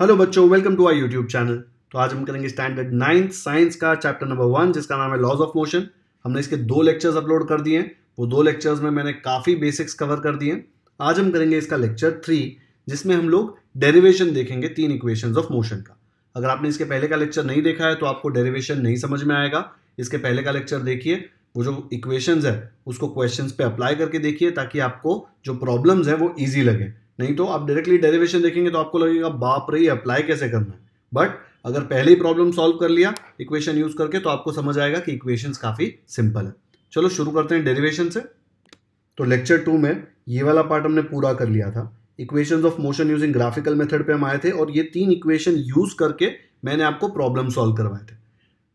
Hello बच्चों welcome to I YouTube channel तो आज हम करेंगे स्टैंडर्ड नाइन्थ साइंस का चैप्टर नंबर वन जिसका नाम है लॉज ऑफ मोशन हमने इसके दो लेक्चर्स अपलोड कर दिए हैं वो दो लेक्चर्स में मैंने काफ़ी बेसिक्स कवर कर दिए हैं आज हम करेंगे इसका लेक्चर थ्री जिसमें हम लोग डेरिवेशन देखेंगे तीन इक्वेशन ऑफ मोशन का अगर आपने इसके पहले का लेक्चर नहीं देखा है तो आपको डेरिवेशन नहीं समझ में आएगा इसके पहले का लेक्चर देखिए वो जो इक्वेशंस है उसको क्वेश्चंस पे अप्लाई करके देखिए ताकि आपको जो प्रॉब्लम्स है वो इजी लगे नहीं तो आप डायरेक्टली डेरिवेशन देखेंगे तो आपको लगेगा बाप रे अप्लाई कैसे करना है बट अगर पहले ही प्रॉब्लम सॉल्व कर लिया इक्वेशन यूज करके तो आपको समझ आएगा कि इक्वेशन काफ़ी सिंपल है चलो शुरू करते हैं डेरिवेशन से तो लेक्चर टू में ये वाला पार्ट हमने पूरा कर लिया था equations of motion using graphical method पे हम आए थे और ये तीन इक्वेशन यूज करके मैंने आपको प्रॉब्लम सॉल्व करवाए थे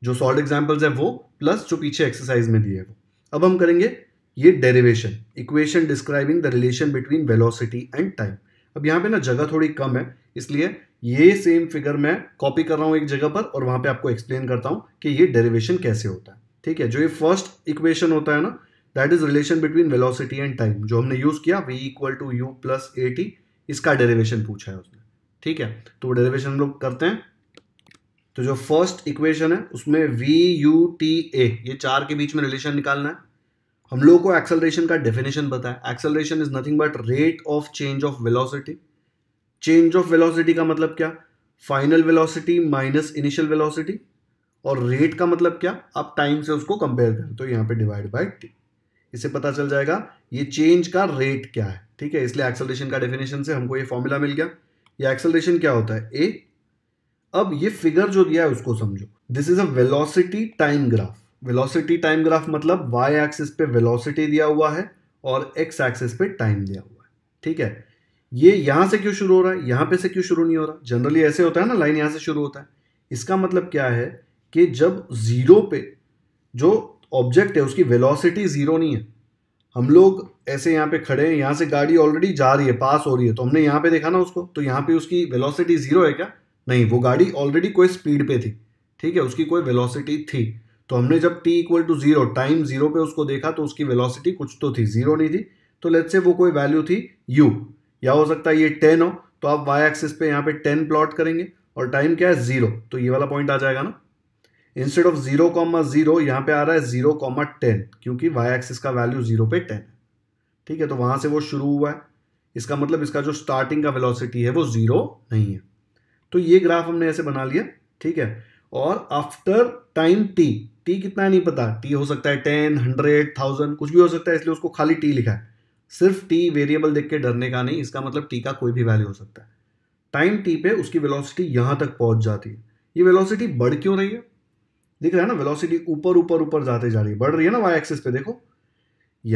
जो सॉल्व एग्जाम्पल्स है वो प्लस जो पीछे एक्सरसाइज में दिए वो अब हम करेंगे ये derivation equation describing the relation between velocity and time अब यहाँ पे ना जगह थोड़ी कम है इसलिए ये सेम फिगर मैं कॉपी कर रहा हूँ एक जगह पर और वहाँ पे आपको एक्सप्लेन करता हूँ कि ये डेरिवेशन कैसे होता है ठीक है जो ये फर्स्ट इक्वेशन होता है ना that is relation between velocity and time जो हमने यूज़ किया v equal to you plus A t इसका डेरिवेशन पूछा है उसने ठीक है तो वो डेरिवेशन हम लोग करते हैं तो जो फर्स्ट इक्वेशन है उसमें वी यू टी ए ये चार के बीच में रिलेशन निकालना है हम लोगों को एक्सेलरेशन का डेफिनेशन पता है acceleration is nothing but rate of change of velocity change of velocity का मतलब क्या final velocity minus initial velocity और रेट का मतलब क्या आप टाइम से उसको कंपेयर करें तो यहां पे डिवाइड बाय टी इससे पता चल जाएगा ये चेंज का रेट क्या है ठीक है इसलिए एक्सेलरेशन का डेफिनेशन से हमको ये फॉर्मूला मिल गया ये एक्सेलरेशन क्या होता है ए अब ये फिगर जो दिया है उसको समझो this is a velocity time graph velocity time graph मतलब वाई एक्सिस पे वेलोसिटी दिया हुआ है और एक्स एक्सिस पे टाइम दिया हुआ है ठीक है ये यहाँ से क्यों शुरू हो रहा है यहाँ पे से क्यों शुरू नहीं हो रहा जनरली ऐसे होता है ना लाइन यहाँ से शुरू होता है इसका मतलब क्या है कि जब ज़ीरो पे जो ऑब्जेक्ट है उसकी वेलोसिटी ज़ीरो नहीं है हम लोग ऐसे यहाँ पे खड़े हैं यहाँ से गाड़ी ऑलरेडी जा रही है पास हो रही है तो हमने यहाँ पे देखा ना उसको तो यहाँ पे उसकी वेलोसिटी ज़ीरो है क्या नहीं वो गाड़ी ऑलरेडी कोई स्पीड पे थी ठीक है उसकी कोई वेलोसिटी थी तो हमने जब t equal to zero time zero पे उसको देखा तो उसकी वेलोसिटी कुछ तो थी जीरो नहीं थी तो लेट से वो कोई वैल्यू थी यू या हो सकता है ये टेन हो तो आप वाई एक्सिस पे यहाँ पे टेन प्लॉट करेंगे और टाइम क्या है जीरो तो ये वाला पॉइंट आ जाएगा ना instead of zero comma zero यहाँ पे आ रहा है जीरो कॉमा टेन क्योंकि वाई एक्सिस का वैल्यू जीरो पे टेन है ठीक है तो वहां से वो शुरू हुआ है इसका मतलब इसका जो स्टार्टिंग का वेलोसिटी है वो जीरो नहीं है तो ये ग्राफ हमने ऐसे बना लिया ठीक है और आफ्टर टाइम टी टी कितना है नहीं पता टी हो सकता है टेन हंड्रेड थाउजेंड कुछ भी हो सकता है इसलिए उसको खाली टी लिखा है सिर्फ टी वेरिएबल देख के डरने का नहीं इसका मतलब टी का कोई भी वैल्यू हो सकता है टाइम टी पे उसकी वेलोसिटी यहाँ तक पहुँच जाती है ये वेलोसिटी बढ़ क्यों रही है दिख रहा है ना वेलोसिटी ऊपर ऊपर ऊपर जाते जा रही है बढ़ रही है ना वाई एक्सिस पे देखो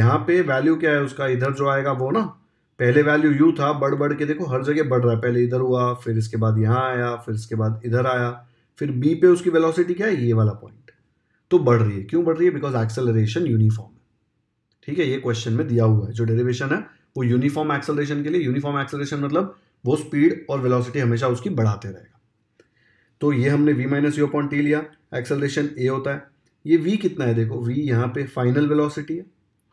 यहाँ पे वैल्यू क्या है उसका इधर जो आएगा वो ना पहले वैल्यू यू था बढ़ बढ़ के देखो हर जगह बढ़ रहा है पहले इधर हुआ फिर इसके बाद यहाँ आया फिर इसके बाद इधर आया फिर बी पे उसकी वेलोसिटी क्या है ये वाला पॉइंट तो बढ़ रही है क्यों बढ़ रही है बिकॉज एक्सेलरेशन यूनिफॉर्म है ठीक है ये क्वेश्चन में दिया हुआ है जो डेरिवेशन है वो यूनिफॉर्म एक्सेलरेशन के लिए यूनिफॉर्म एक्सेलरेशन मतलब वो स्पीड और वेलोसिटी हमेशा उसकी बढ़ाते रहेगा तो ये हमने v minus you upon t लिया एक्सेलरेशन ए होता है ये वी कितना है देखो वी यहाँ पे फाइनल वेलोसिटी है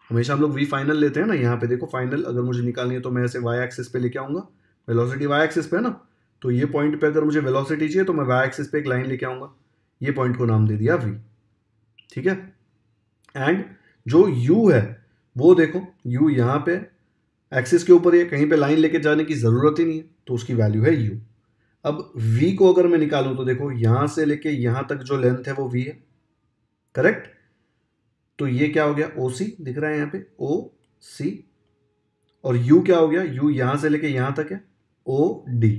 हमेशा हम लोग वी फाइनल लेते हैं ना यहाँ पे देखो फाइनल अगर मुझे निकालनी है तो मैं ऐसे वाई एक्सिस पे लेके आऊँगा वेलोसिटी वाई एक्सिस पे है ना तो ये पॉइंट पे अगर मुझे वेलोसिटी चाहिए तो मैं वाई एक्सिस पे एक लाइन लेके आऊँगा ये पॉइंट को नाम दे दिया वी ठीक है एंड जो यू है वो देखो यू यहाँ पे एक्सिस के ऊपर है कहीं पे लाइन लेके जाने की ज़रूरत ही नहीं है तो उसकी वैल्यू है यू अब वी को अगर मैं निकालूं तो देखो यहाँ से लेके यहाँ तक जो लेंथ है वो वी है करेक्ट तो ये क्या हो गया ओ सी दिख रहा है यहाँ पे ओ सी और यू क्या हो गया यू यहाँ से लेके यहाँ तक है ओ डी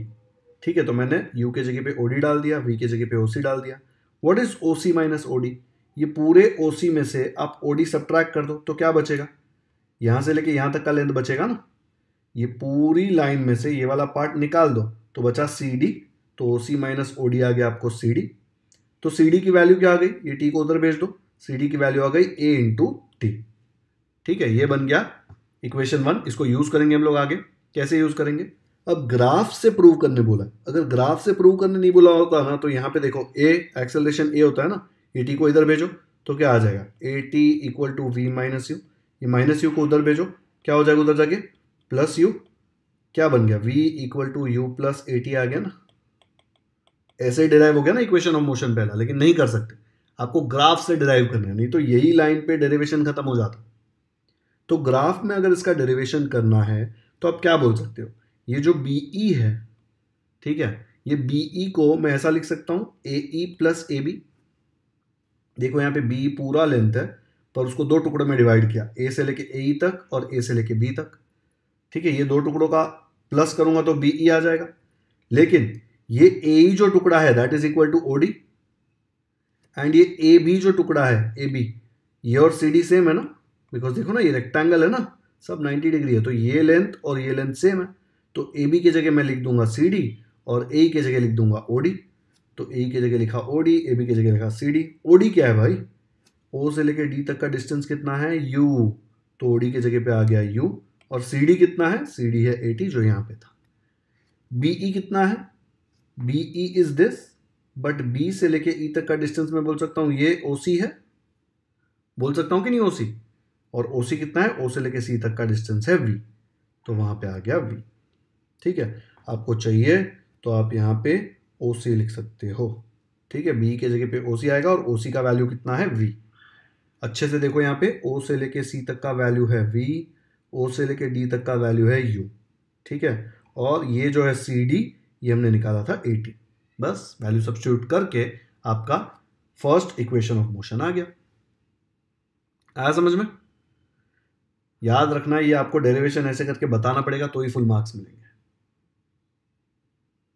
ठीक है तो मैंने यू के जगह पे ओ डी डाल दिया वी के जगह पे ओ सी डाल दिया what is O C minus O D ये पूरे ओ सी में से आप ओ डी सब्ट्रैक्ट कर दो तो क्या बचेगा यहां से लेके यहां तक का लेंथ बचेगा ना ये पूरी लाइन में से ये वाला पार्ट निकाल दो तो बचा सी डी तो ओ सी माइनस ओ डी आ गया आपको सी डी तो सी डी की वैल्यू क्या आ गई ये टी को उधर भेज दो सी डी की वैल्यू आ गई ए इंटू टी ठीक है ये बन गया इक्वेशन वन इसको यूज़ करेंगे हम लोग आगे कैसे यूज़ करेंगे अब ग्राफ से प्रूव करने बोला अगर ग्राफ से प्रूव करने नहीं बोला होता ना तो यहाँ पे देखो ए एक्सेलरेशन ए होता है ना ए e को इधर भेजो तो क्या आ जाएगा a t equal to v minus u ये माइनस यू को उधर भेजो क्या हो जाएगा उधर जाके प्लस यू क्या बन गया v equal to you plus A t आ गया ना ऐसे ही डिराइव हो गया ना इक्वेशन ऑफ मोशन पहला लेकिन नहीं कर सकते आपको ग्राफ से डिराइव करना है नहीं तो यही लाइन पे डेरिवेशन खत्म हो जाता तो ग्राफ में अगर इसका डेरिवेशन करना है तो आप क्या बोल सकते हो ये जो बी ई e है ठीक है ये बी ई e को मैं ऐसा लिख सकता हूँ ए ई प्लस ए बी देखो यहाँ पे बी पूरा लेंथ है पर उसको दो टुकड़ों में डिवाइड किया ए से लेके ए e तक और ए से लेके बी तक ठीक है ये दो टुकड़ों का प्लस करूंगा तो बी ई e आ जाएगा लेकिन ये ए e जो टुकड़ा है that is equal to O D and ये ए बी जो टुकड़ा है ए बी ये और सी डी सेम है ना बिकॉज देखो ना ये रेक्टेंगल है ना सब 90 डिग्री है तो ये लेंथ और ये लेंथ सेम है तो ए बी की जगह मैं लिख दूंगा सी डी और ए की जगह लिख दूंगा ओडी तो ए की जगह लिखा ओ डी ए बी की जगह लिखा सी डी ओ डी क्या है भाई ओ से लेकर डी तक का डिस्टेंस कितना है यू तो ओ डी की जगह पे आ गया यू और सी डी कितना है सी डी है एटी जो यहाँ पे था बी ई e कितना है B E is this but B से लेके ई e तक का डिस्टेंस मैं बोल सकता हूँ ये ओ सी है बोल सकता हूँ कि नहीं ओ सी और ओ सी कितना है ओ से लेके सी तक का डिस्टेंस है वी तो वहाँ पे आ गया वी ठीक है आपको चाहिए तो आप यहाँ पे ओ सी लिख सकते हो ठीक है बी के जगह पे ओ सी आएगा और ओ सी का वैल्यू कितना है वी अच्छे से देखो यहाँ पे ओ से लेके सी तक का वैल्यू है वी ओ से लेके डी तक का वैल्यू है यू ठीक है और ये जो है सी डी ये हमने निकाला था एटी बस वैल्यू सब्सिट्यूट करके आपका फर्स्ट इक्वेशन ऑफ मोशन आ गया आया समझ में याद रखना ये आपको डेरिवेशन ऐसे करके बताना पड़ेगा तो ही फुल मार्क्स मिलेंगे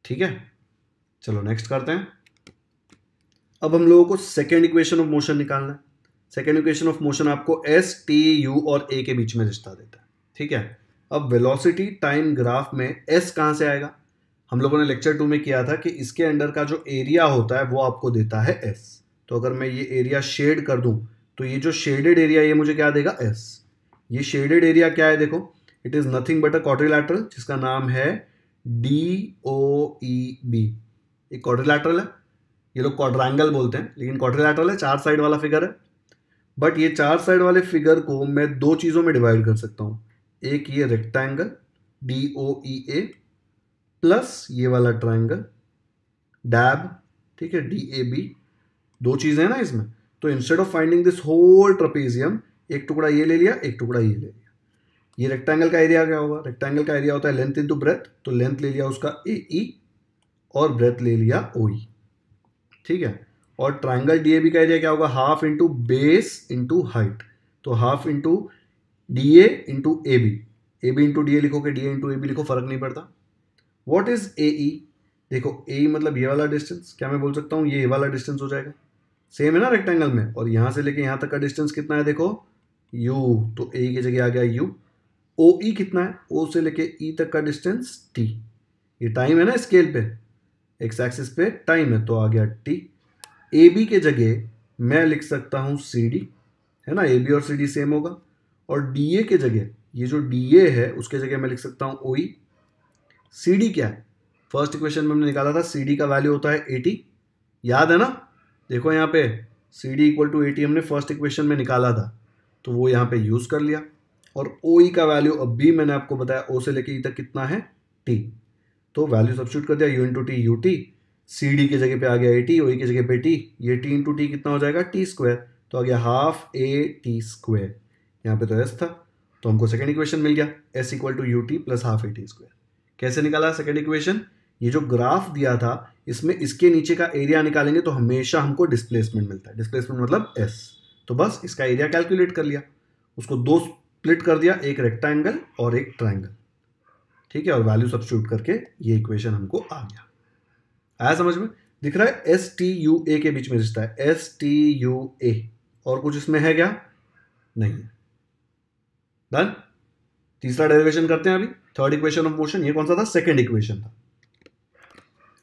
ठीक है चलो नेक्स्ट करते हैं अब हम लोगों को सेकेंड इक्वेशन ऑफ मोशन निकालना है सेकेंड इक्वेशन ऑफ मोशन आपको एस टी यू और ए के बीच में रिश्ता देता है ठीक है अब वेलोसिटी टाइम ग्राफ में एस कहाँ से आएगा हम लोगों ने लेक्चर टू में किया था कि इसके अंडर का जो एरिया होता है वो आपको देता है एस तो अगर मैं ये एरिया शेड कर दूँ तो ये जो शेडेड एरिया ये मुझे क्या देगा एस ये शेडेड एरिया क्या है देखो it is nothing but a quadrilateral जिसका नाम है डी ओ ई बी एक क्वाड्रिलैटरल है ये लोग क्वाड्रैंगल बोलते हैं लेकिन क्वाड्रिलैटरल है चार साइड वाला फिगर है बट ये चार साइड वाले फिगर को मैं दो चीज़ों में डिवाइड कर सकता हूँ एक ये rectangle D O E A plus ये वाला ट्राइंगल डैब ठीक है डी ए बी दो चीज़ें हैं ना इसमें तो instead of finding this whole trapezium एक टुकड़ा ये ले लिया एक टुकड़ा ये ले लिया ये रेक्टेंगल का एरिया क्या होगा रेक्टेंगल का एरिया होता है लेंथ इंटू ब्रेथ तो लेंथ ले लिया उसका ए ई e, और ब्रेथ ले लिया ओ e. ठीक है और ट्राइंगल डी ए बी कह दिया क्या होगा half into base into height तो half into D A into A B A B into D A लिखो कि D A into A B लिखो फर्क नहीं पड़ता वॉट इज ए ई देखो ए e मतलब ये वाला डिस्टेंस क्या मैं बोल सकता हूँ ये वाला डिस्टेंस हो जाएगा सेम है ना रेक्टेंगल में और यहाँ से लेके यहाँ तक का डिस्टेंस कितना है देखो यू तो ए e की जगह आ गया यू ओ ई कितना है ओ से लेके ई तक का डिस्टेंस टी ये टाइम है ना स्केल पे एक्स एक्सिस पे टाइम है तो आ गया टी ए बी के जगह मैं लिख सकता हूँ सी डी है ना ए बी और सी डी सेम होगा और डी ए के जगह ये जो डी ए है उसके जगह मैं लिख सकता हूँ ओ ई सी डी क्या है फर्स्ट इक्वेशन में हमने निकाला था सी डी का वैल्यू होता है एटी याद है ना देखो यहाँ पे C D equal to a t हमने फर्स्ट इक्वेशन में निकाला था तो वो यहाँ पे यूज़ कर लिया और ओ ई e का वैल्यू अब भी मैंने आपको बताया ओ से लेके ई e तक कितना है टी तो वैल्यू सब्सिट्यूट कर दिया u into t u t C D की जगह पे आ गया ए टी ओ की जगह पे टी ये टी इंटू टी कितना हो जाएगा टी स्क्वायर तो आ गया हाफ ए टी स्क्वायर यहाँ पे तो एस था तो हमको सेकेंड इक्वेशन मिल गया s equal to u t plus half a t square कैसे निकाला सेकेंड इक्वेशन ये जो ग्राफ दिया था इसमें इसके नीचे का एरिया निकालेंगे तो हमेशा हमको डिस्प्लेसमेंट मिलता है डिस्प्लेसमेंट मतलब एस तो बस इसका एरिया कैलकुलेट कर लिया उसको दो स्प्लिट कर दिया एक रेक्टाइंगल और एक ट्राइंगल ठीक है और वैल्यू सब्सिट्यूट करके ये इक्वेशन हमको आ गया आया समझ में दिख रहा है एस टी यू ए के बीच में रिश्ता है एस टी यू ए और कुछ इसमें है क्या नहीं डन तीसरा डेरिवेशन करते हैं अभी थर्ड इक्वेशन ऑफ मोशन ये कौन सा था सेकेंड इक्वेशन था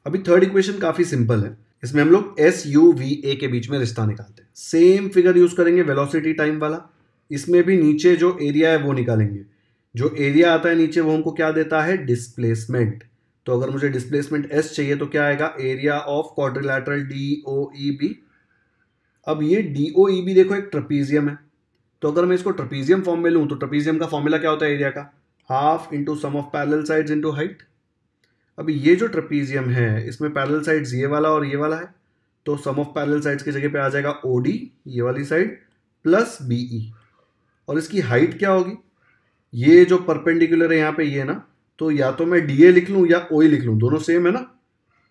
अभी थर्ड इक्वेशन काफी सिंपल है इसमें हम लोग एस यू वी ए के बीच में रिश्ता निकालते हैं सेम फिगर यूज करेंगे वेलोसिटी टाइम वाला इसमें भी नीचे जो एरिया है वो निकालेंगे जो एरिया आता है नीचे वो हमको क्या देता है डिस्प्लेसमेंट तो अगर मुझे डिस्प्लेसमेंट एस चाहिए तो क्या आएगा area of quadrilateral D O E B अब ये डी ओ ई बी देखो एक ट्रपीजियम है तो अगर मैं इसको ट्रपीजियम फॉर्म में लूँ तो ट्रपीजियम का फॉर्मूला क्या होता है एरिया का half into sum of parallel sides into height अब ये जो ट्रपीजियम है इसमें पैरल साइड्स ये वाला और ये वाला है तो सम ऑफ पैरल साइड्स की जगह पे आ जाएगा ओ डी ये वाली साइड प्लस बी ई और इसकी हाइट क्या होगी ये जो परपेंडिकुलर है यहाँ पे ये ना तो या तो मैं डी ए लिख लूँ या ओ लिख लूँ दोनों सेम है ना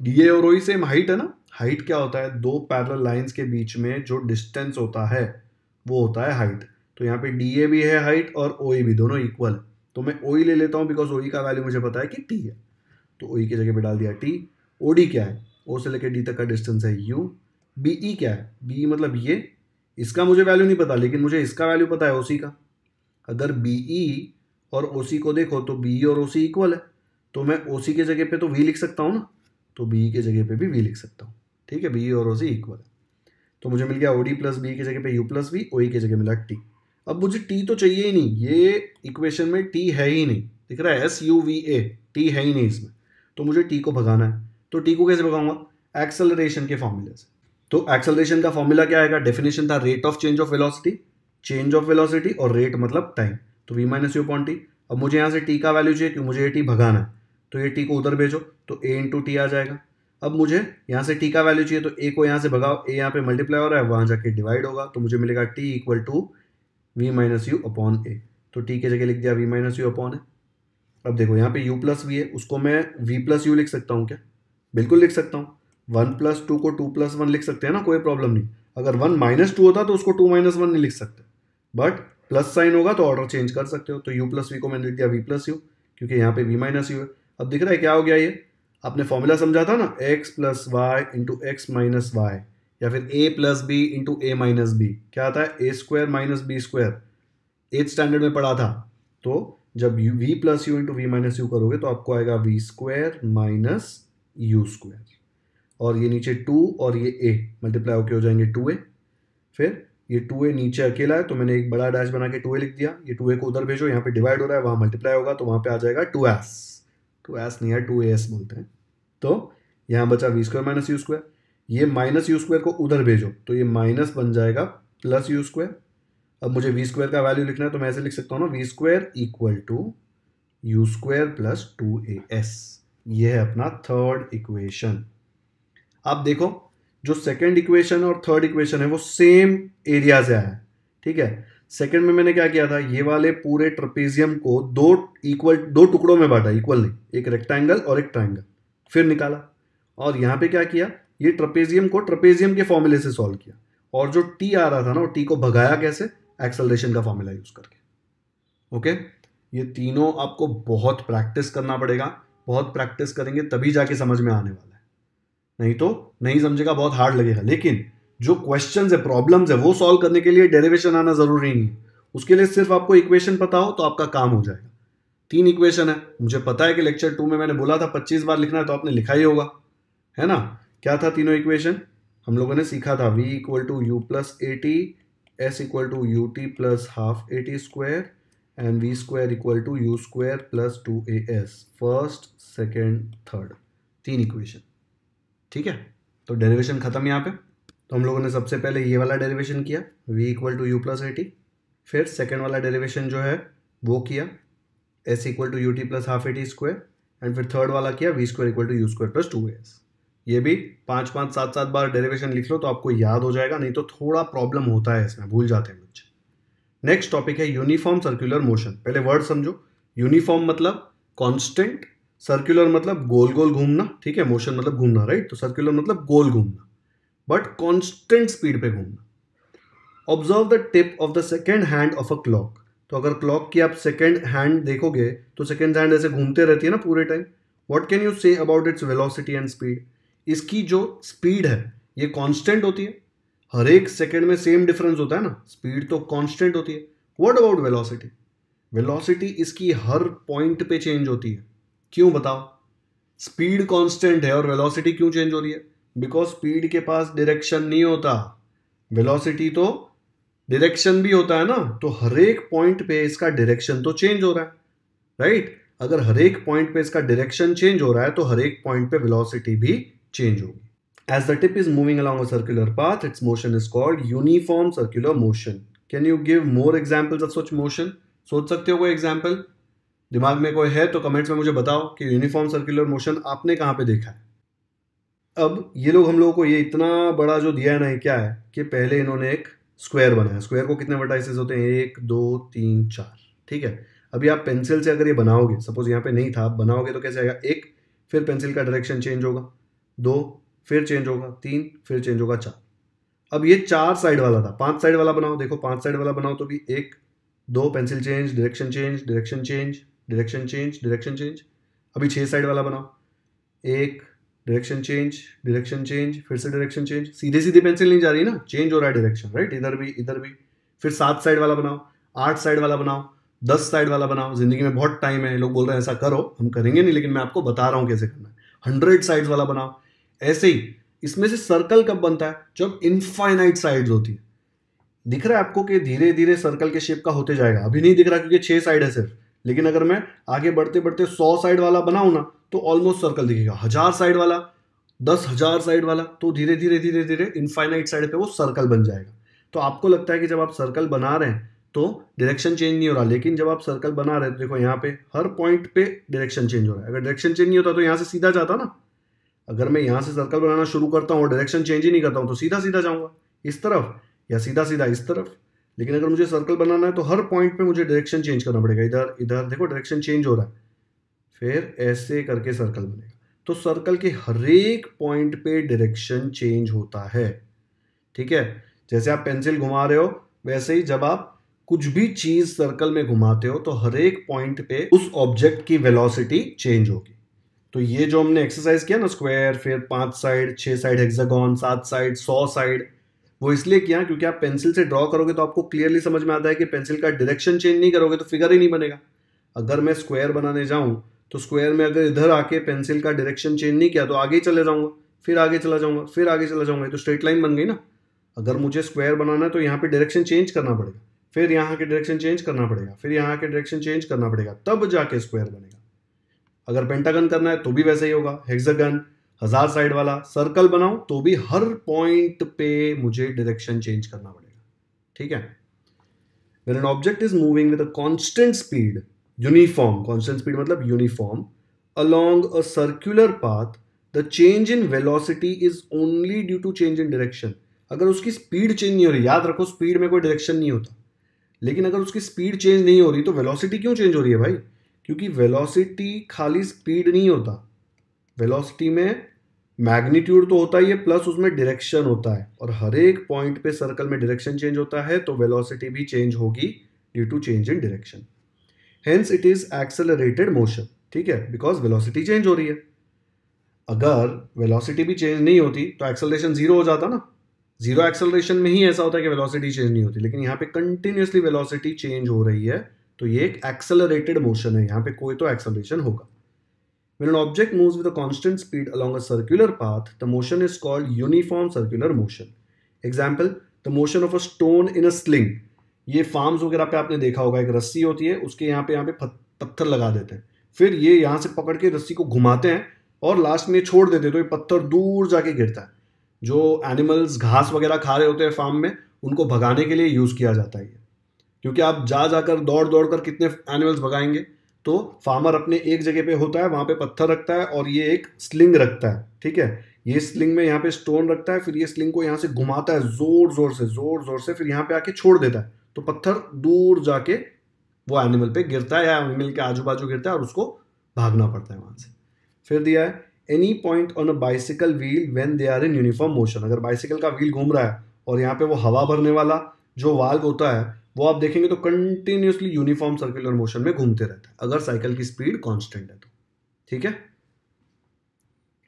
डी ए और ओ सेम हाइट है ना हाइट क्या होता है दो पैरल लाइन्स के बीच में जो डिस्टेंस होता है वो होता है हाइट तो यहाँ पे डी ए भी है हाइट और ओ भी दोनों इक्वल तो मैं ओ ले लेता हूँ बिकॉज ओ का वैल्यू मुझे पता है कि टी है तो ओ की जगह पे डाल दिया टी ओ क्या है ओ से लेकर डी तक का डिस्टेंस है यू बी e क्या है बी मतलब ये इसका मुझे वैल्यू नहीं पता लेकिन मुझे इसका वैल्यू पता है ओ का अगर बी ई e और ओ सी को देखो तो बी e और ओ सी इक्वल है तो मैं ओ सी के जगह पे तो वी लिख सकता हूँ ना तो बी e के जगह पे भी वी लिख सकता हूँ ठीक है बी और ओ सी इक्वल है तो मुझे मिल गया ओ डी प्लस बी की जगह पे u plus v O E की जगह मिला टी अब मुझे टी तो चाहिए ही नहीं ये इक्वेशन में टी है ही नहीं दिख रहा है s u v a t है ही नहीं इसमें तो मुझे टी को भगाना है तो टी को कैसे भगाऊंगा एक्सेलरेशन के फॉर्मूले से तो एक्सेलरेशन का फॉर्मूला क्या आएगा डेफिनेशन था rate of change of velocity change of velocity और रेट मतलब टाइम तो we minus you upon t अब मुझे यहाँ से टी का वैल्यू चाहिए क्योंकि मुझे ये टी भगाना है तो ये टी को उधर भेजो तो ए इंटू टी आ जाएगा अब मुझे यहाँ से टी का वैल्यू चाहिए तो ए को यहाँ से भगाओ ए यहाँ पे मल्टीप्लाई हो रहा है वहाँ जाके डिवाइड होगा तो मुझे मिलेगा t equal to v minus you upon a तो टी की जगह लिख दिया v minus you upon a अब देखो यहाँ पे यू प्लस वी है उसको मैं वी प्लस यू लिख सकता हूँ क्या बिल्कुल लिख सकता हूँ वन प्लस टू को टू प्लस वन लिख सकते हैं ना कोई प्रॉब्लम नहीं अगर वन माइनस टू होता तो उसको टू माइनस वन नहीं लिख सकते बट प्लस साइन होगा तो ऑर्डर चेंज कर सकते हो तो यू प्लस वी को मैंने लिख दिया वी प्लस यू क्योंकि यहाँ पे वी माइनस यू है अब दिख रहा है क्या हो गया ये आपने फॉर्मूला समझा था ना x plus y into x minus y या फिर a plus b into a minus b क्या आता है a square minus b square eighth standard में पढ़ा था तो जब u v plus u into we minus u करोगे तो आपको आएगा v square minus u square और ये नीचे टू और ये ए मल्टीप्लाई होके हो जाएंगे टू ए फिर ये टू ए नीचे अकेला है तो मैंने एक बड़ा डैश बना के टू ए लिख दिया ये टू ए को उधर भेजो यहाँ पे डिवाइड हो रहा है वहाँ मल्टीप्लाई होगा तो वहाँ पे आ जाएगा टू एस टू एस नहीं है टू ए एस बोलते हैं तो यहाँ बचा v square minus u square ये माइनस यू स्क्वायर को उधर भेजो तो ये माइनस बन जाएगा प्लस यू स्क्वायर अब मुझे वी स्क्वायर का वैल्यू लिखना है तो मैं ऐसे लिख सकता हूँ ना v square equal to u square plus two a s ये है अपना थर्ड इक्वेशन आप देखो जो सेकेंड इक्वेशन और थर्ड इक्वेशन है वो सेम एरिया से आया है ठीक है सेकेंड में मैंने क्या किया था ये वाले पूरे ट्रपेजियम को दो इक्वल दो टुकड़ों में बांटा नहीं एक रेक्टेंगल और एक ट्राइंगल फिर निकाला और यहाँ पे क्या किया ये ट्रपेजियम को ट्रपेजियम के फॉर्मूले से सॉल्व किया और जो टी आ रहा था ना वो टी को भगाया कैसे एक्सलेशन का फॉर्मूला यूज करके ओके ये तीनों आपको बहुत प्रैक्टिस करना पड़ेगा बहुत प्रैक्टिस करेंगे तभी जाके समझ में आने वाला है नहीं तो नहीं समझेगा बहुत हार्ड लगेगा लेकिन जो क्वेश्चन है प्रॉब्लम्स है वो सॉल्व करने के लिए डेरिवेशन आना जरूरी नहीं है उसके लिए सिर्फ आपको इक्वेशन पता हो तो आपका काम हो जाएगा तीन इक्वेशन है मुझे पता है कि लेक्चर टू में मैंने बोला था पच्चीस बार लिखना है तो आपने लिखा ही होगा है ना क्या था तीनों इक्वेशन हम लोगों ने सीखा था v equal to you plus A t s equal to u t plus half a t square and v square equal to u square plus two a s first second third तीन equation ठीक है तो derivation ख़त्म यहाँ पे तो हम लोगों ने सबसे पहले ये वाला डेरिवेशन किया v equal to you plus A t फिर सेकेंड वाला डेरिवेशन जो है वो किया s equal to u t plus half a t square and फिर थर्ड वाला किया v square equal to u square plus two s ये भी पाँच पाँच सात सात बार डेरिवेशन लिख लो तो आपको याद हो जाएगा नहीं तो थोड़ा प्रॉब्लम होता है इसमें भूल जाते हैं बच्चे नेक्स्ट टॉपिक है यूनिफॉर्म सर्कुलर मोशन पहले वर्ड समझो यूनिफॉर्म मतलब कॉन्स्टेंट सर्कुलर मतलब गोल गोल घूमना ठीक है मोशन मतलब घूमना राइट तो सर्कुलर मतलब गोल घूमना बट कॉन्स्टेंट स्पीड पे घूमना observe the tip of the second hand of a clock तो अगर क्लॉक की आप सेकेंड हैंड देखोगे तो सेकेंड हैंड ऐसे घूमते रहती है ना पूरे time what can you say about its velocity and speed इसकी जो स्पीड है ये कॉन्स्टेंट होती है हर एक सेकेंड में सेम डिफरेंस होता है ना स्पीड तो कॉन्स्टेंट होती है वॉट अबाउट वेलोसिटी वेलोसिटी इसकी हर पॉइंट पे चेंज होती है क्यों बताओ स्पीड कांस्टेंट है और वेलोसिटी क्यों चेंज हो रही है बिकॉज स्पीड के पास डायरेक्शन नहीं होता वेलोसिटी तो डायरेक्शन भी होता है ना तो हर एक पॉइंट पे इसका डायरेक्शन तो चेंज हो रहा है राइट right? अगर हर एक पॉइंट पे इसका डायरेक्शन चेंज हो रहा है तो हर एक पॉइंट पे वेलोसिटी भी चेंज होगी as the tip is moving along a circular path its motion is called uniform circular motion can you give more examples of such motion सोच सकते हो कोई एग्जाम्पल दिमाग में कोई है तो कमेंट्स में मुझे बताओ कि यूनिफॉर्म सर्कुलर मोशन आपने कहाँ पे देखा है अब ये लोग हम लोगों को ये इतना बड़ा जो दिया है ना क्या है कि पहले इन्होंने एक स्क्वायर बनाया स्क्वायर को कितने वर्टाइसेस होते हैं एक दो तीन चार ठीक है अभी आप पेंसिल से अगर ये बनाओगे सपोज यहाँ पे नहीं था आप बनाओगे तो कैसे आएगा एक फिर पेंसिल का डायरेक्शन चेंज होगा दो फिर चेंज होगा तीन फिर चेंज होगा चार अब ये चार साइड वाला था पांच साइड वाला बनाओ देखो पांच साइड वाला बनाओ तो भी एक दो pencil change direction change direction change direction change direction change अभी छः साइड वाला बनाओ एक डायरेक्शन चेंज डायरेक्शन चेंज फिर से डायरेक्शन चेंज सीधे सीधे पेंसिल नहीं जा रही ना चेंज हो रहा है डायरेक्शन राइट इधर भी इधर भी फिर सात साइड वाला बनाओ आठ साइड वाला बनाओ दस साइड वाला बनाओ जिंदगी में बहुत टाइम है लोग बोल रहे हैं ऐसा करो हम करेंगे नहीं लेकिन मैं आपको बता रहा हूँ कैसे करना है हंड्रेड साइड वाला बनाओ ऐसे ही इसमें से सर्कल कब बनता है जब इनफाइनाइट साइड होती है दिख रहा है आपको कि धीरे धीरे सर्कल के शेप का होते जाएगा अभी नहीं दिख रहा क्योंकि छः साइड है सिर्फ लेकिन अगर मैं आगे बढ़ते बढ़ते सौ साइड वाला बनाऊ ना तो ऑलमोस्ट सर्कल दिखेगा हजार साइड वाला दस हजार साइड वाला तो धीरे धीरे धीरे धीरे इनफाइनाइट साइड पे वो सर्कल बन जाएगा तो आपको लगता है कि जब आप सर्कल बना रहे हैं तो डायरेक्शन चेंज नहीं हो रहा लेकिन जब आप सर्कल बना रहे हैं तो देखो यहाँ पे हर पॉइंट पे डायरेक्शन चेंज हो रहा है अगर डायरेक्शन चेंज नहीं होता तो यहाँ से सीधा जाता ना अगर मैं यहाँ से सर्कल बनाना शुरू करता हूँ और डायरेक्शन चेंज ही नहीं करता हूँ तो सीधा सीधा जाऊँगा इस तरफ या सीधा सीधा इस तरफ लेकिन अगर मुझे सर्कल बनाना है तो हर पॉइंट पे मुझे डायरेक्शन चेंज करना पड़ेगा इधर इधर देखो डायरेक्शन चेंज हो रहा है फिर ऐसे करके सर्कल बनेगा तो सर्कल के हरेक पॉइंट पे डायरेक्शन चेंज होता है ठीक है जैसे आप पेंसिल घुमा रहे हो वैसे ही जब आप कुछ भी चीज सर्कल में घुमाते हो तो हरेक पॉइंट पे उस ऑब्जेक्ट की वेलोसिटी चेंज होगी तो ये जो हमने एक्सरसाइज किया ना स्क्वायर फिर पांच साइड छह साइड हेक्सागोन सात साइड सौ साइड वो इसलिए किया क्योंकि आप पेंसिल से ड्रॉ करोगे तो आपको क्लियरली समझ में आता है कि पेंसिल का डायरेक्शन चेंज नहीं करोगे तो फिगर ही नहीं बनेगा अगर मैं स्क्वायर बनाने जाऊँ तो स्क्वायर में अगर इधर आके पेंसिल का डायरेक्शन चेंज नहीं किया तो आगे ही चले जाऊँगा फिर आगे चला जाऊंगा फिर आगे चला जाऊंगा तो स्ट्रेट लाइन बन गई ना अगर मुझे स्क्वायर बनाना है तो यहाँ पर डायरेक्शन चेंज करना पड़ेगा फिर यहाँ के डायरेक्शन चेंज करना पड़ेगा फिर यहाँ के डायरेक्शन चेंज करना पड़ेगा तब जाके स्क्वायर बनेगा अगर पेंटागन करना है तो भी वैसे ही होगा हेक्सागन हजार साइड वाला सर्कल बनाऊं तो भी हर पॉइंट पे मुझे डायरेक्शन चेंज करना पड़ेगा ठीक है when an object is moving with a constant speed uniform constant speed मतलब uniform along a circular path the change in velocity is only due to change in direction अगर उसकी speed change नहीं हो रही याद रखो स्पीड में कोई डायरेक्शन नहीं होता लेकिन अगर उसकी स्पीड चेंज नहीं हो रही तो वेलोसिटी क्यों चेंज हो रही है भाई क्योंकि वेलोसिटी खाली स्पीड नहीं होता वेलोसिटी में मैग्नीट्यूड तो होता ही है प्लस उसमें डायरेक्शन होता है और हर एक पॉइंट पे सर्कल में डायरेक्शन चेंज होता है तो वेलोसिटी भी चेंज होगी due to change in direction hence it is accelerated motion ठीक है बिकॉज वेलोसिटी चेंज हो रही है अगर वेलोसिटी भी चेंज नहीं होती तो एक्सेलरेशन जीरो हो जाता ना जीरो एक्सेलरेशन में ही ऐसा होता है कि वेलोसिटी चेंज नहीं होती लेकिन यहाँ पे कंटिन्यूसली वेलोसिटी चेंज हो रही है तो ये एक एक्सेलरेटेड मोशन है यहाँ पे कोई तो एक्सेलरेशन होगा When an object moves with a constant speed along a circular path, the motion is called uniform circular motion. Example, the motion of a stone in a sling. ये farms वगैरह पे आपने देखा होगा एक रस्सी होती है उसके यहाँ पे यहाँ पे पत्थर लगा देते हैं फिर ये यहाँ से पकड़ के रस्सी को घुमाते हैं और लास्ट में छोड़ देते हैं तो ये पत्थर दूर जाके गिरता है जो एनिमल्स घास वगैरह खा रहे होते हैं फार्म में उनको भगाने के लिए यूज़ किया जाता है क्योंकि आप जा जाकर दौड़ दौड़ कर कितने एनिमल्स भगाएंगे तो फार्मर अपने एक जगह पे होता है वहां पे पत्थर रखता है और ये एक स्लिंग रखता है ठीक है ये स्लिंग में यहाँ पे स्टोन रखता है फिर ये स्लिंग को यहाँ से घुमाता है जोर जोर से जोर जोर से फिर यहाँ पे आके छोड़ देता है तो पत्थर दूर जाके वो एनिमल पे गिरता है या एनिमल के आजू बाजू गिरता है और उसको भागना पड़ता है वहां से फिर दिया है any point on a bicycle wheel when they are in uniform motion अगर बाइसिकल का व्हील घूम रहा है और यहाँ पे वो हवा भरने वाला जो वाल्व होता है वो आप देखेंगे तो कंटिन्यूसली यूनिफॉर्म सर्कुलर मोशन में घूमते रहता है अगर साइकिल की स्पीड कांस्टेंट है तो ठीक है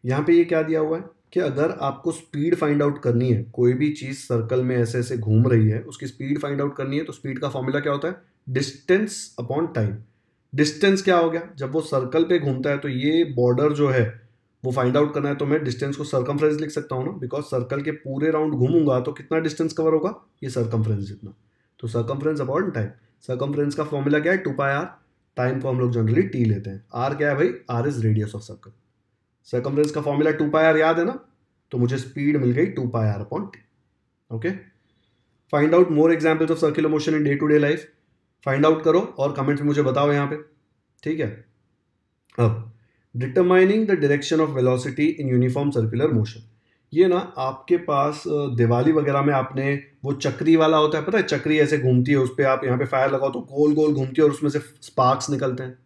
यहां पे ये क्या दिया हुआ है कि अगर आपको स्पीड फाइंड आउट करनी है कोई भी चीज़ सर्कल में ऐसे ऐसे घूम रही है उसकी स्पीड फाइंड आउट करनी है तो स्पीड का फॉर्मूला क्या होता है डिस्टेंस अपॉन टाइम डिस्टेंस क्या हो गया जब वो सर्कल पे घूमता है तो ये बॉर्डर जो है वो फाइंड आउट करना है तो मैं डिस्टेंस को सर्कम्फ्रेंस लिख सकता हूँ ना बिकॉज सर्कल के पूरे राउंड घूमूंगा तो कितना डिस्टेंस कवर होगा ये सर्कम जितना तो सर्कम्फ्रेंस अपॉन टाइम सर्कम्फ्रेंस का फॉर्मूला क्या है टू पाई आर टाइम को हम लोग जनरली टी लेते हैं आर क्या है भाई r is radius of circle circumference का फॉर्मूला टू पाई आर याद है ना तो मुझे स्पीड मिल गई two pi r upon t okay find out more examples of circular motion in day to day life find out करो और कमेंट्स में मुझे बताओ यहाँ पे ठीक है अब determining the direction of velocity in uniform circular motion ये ना आपके पास दिवाली वगैरह में आपने वो चक्री वाला होता है पता है चक्री ऐसे घूमती है उस पर आप यहाँ पे फायर लगाओ तो गोल गोल घूमती है और उसमें से स्पार्क्स निकलते हैं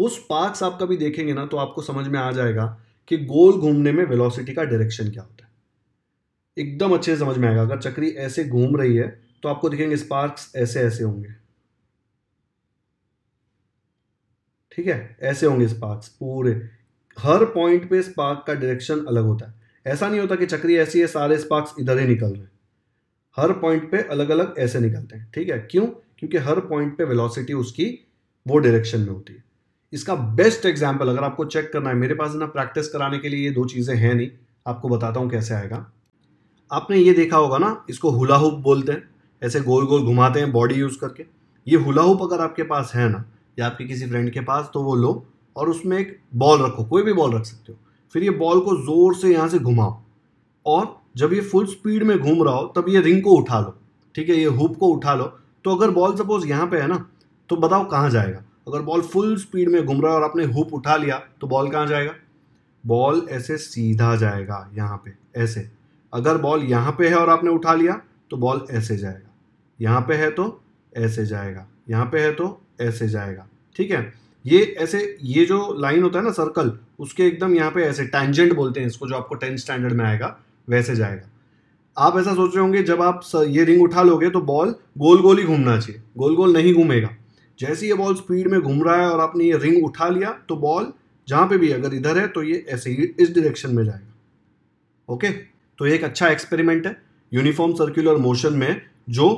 वो स्पार्क्स आप कभी देखेंगे ना तो आपको समझ में आ जाएगा कि गोल घूमने में वेलोसिटी का डायरेक्शन क्या होता है एकदम अच्छे से समझ में आएगा अगर चक्री ऐसे घूम रही है तो आपको दिखेंगे स्पार्क्स ऐसे ऐसे होंगे ठीक है ऐसे होंगे स्पार्क्स पूरे हर पॉइंट पे स्पार्क का डायरेक्शन अलग होता है ऐसा नहीं होता कि चक्री ऐसी है सारे स्पार्क्स इधर ही निकल रहे हैं हर पॉइंट पे अलग अलग ऐसे निकलते हैं ठीक है क्यों क्योंकि हर पॉइंट पे वेलोसिटी उसकी वो डायरेक्शन में होती है इसका बेस्ट एग्जाम्पल अगर आपको चेक करना है मेरे पास ना प्रैक्टिस कराने के लिए ये दो चीज़ें हैं नहीं आपको बताता हूँ कैसे आएगा आपने ये देखा होगा ना इसको हुला हुप बोलते हैं ऐसे गोल गोल घुमाते हैं बॉडी यूज़ करके ये हुला हुप अगर आपके पास है ना या आपके किसी फ्रेंड के पास तो वो लो और उसमें एक बॉल रखो कोई भी बॉल रख सकते हो फिर ये बॉल को ज़ोर से यहाँ से घुमाओ और जब ये फुल स्पीड में घूम रहा हो तब ये रिंग को उठा लो ठीक है ये हुप को उठा लो तो अगर बॉल सपोज यहाँ पे है ना तो बताओ कहाँ जाएगा अगर बॉल फुल स्पीड में घूम रहा है और आपने हुप उठा लिया तो बॉल कहाँ जाएगा बॉल ऐसे सीधा जाएगा यहाँ पे ऐसे अगर बॉल यहाँ पे है और आपने उठा लिया तो बॉल ऐसे जाएगा यहाँ पे है तो ऐसे जाएगा यहाँ पे है तो ऐसे जाएगा ठीक है ये ऐसे ये जो लाइन होता है ना सर्कल उसके एकदम यहाँ पे ऐसे टैंजेंट बोलते हैं इसको जो आपको टेंथ स्टैंडर्ड में आएगा वैसे जाएगा आप ऐसा सोच रहे होंगे जब आप ये रिंग उठा लोगे तो बॉल गोल गोल ही घूमना चाहिए गोल गोल नहीं घूमेगा जैसे ये बॉल स्पीड में घूम रहा है और आपने ये रिंग उठा लिया तो बॉल जहाँ पे भी अगर इधर है तो ये ऐसे ही इस डायरेक्शन में जाएगा ओके तो एक अच्छा एक्सपेरिमेंट है यूनिफॉर्म सर्कुलर मोशन में जो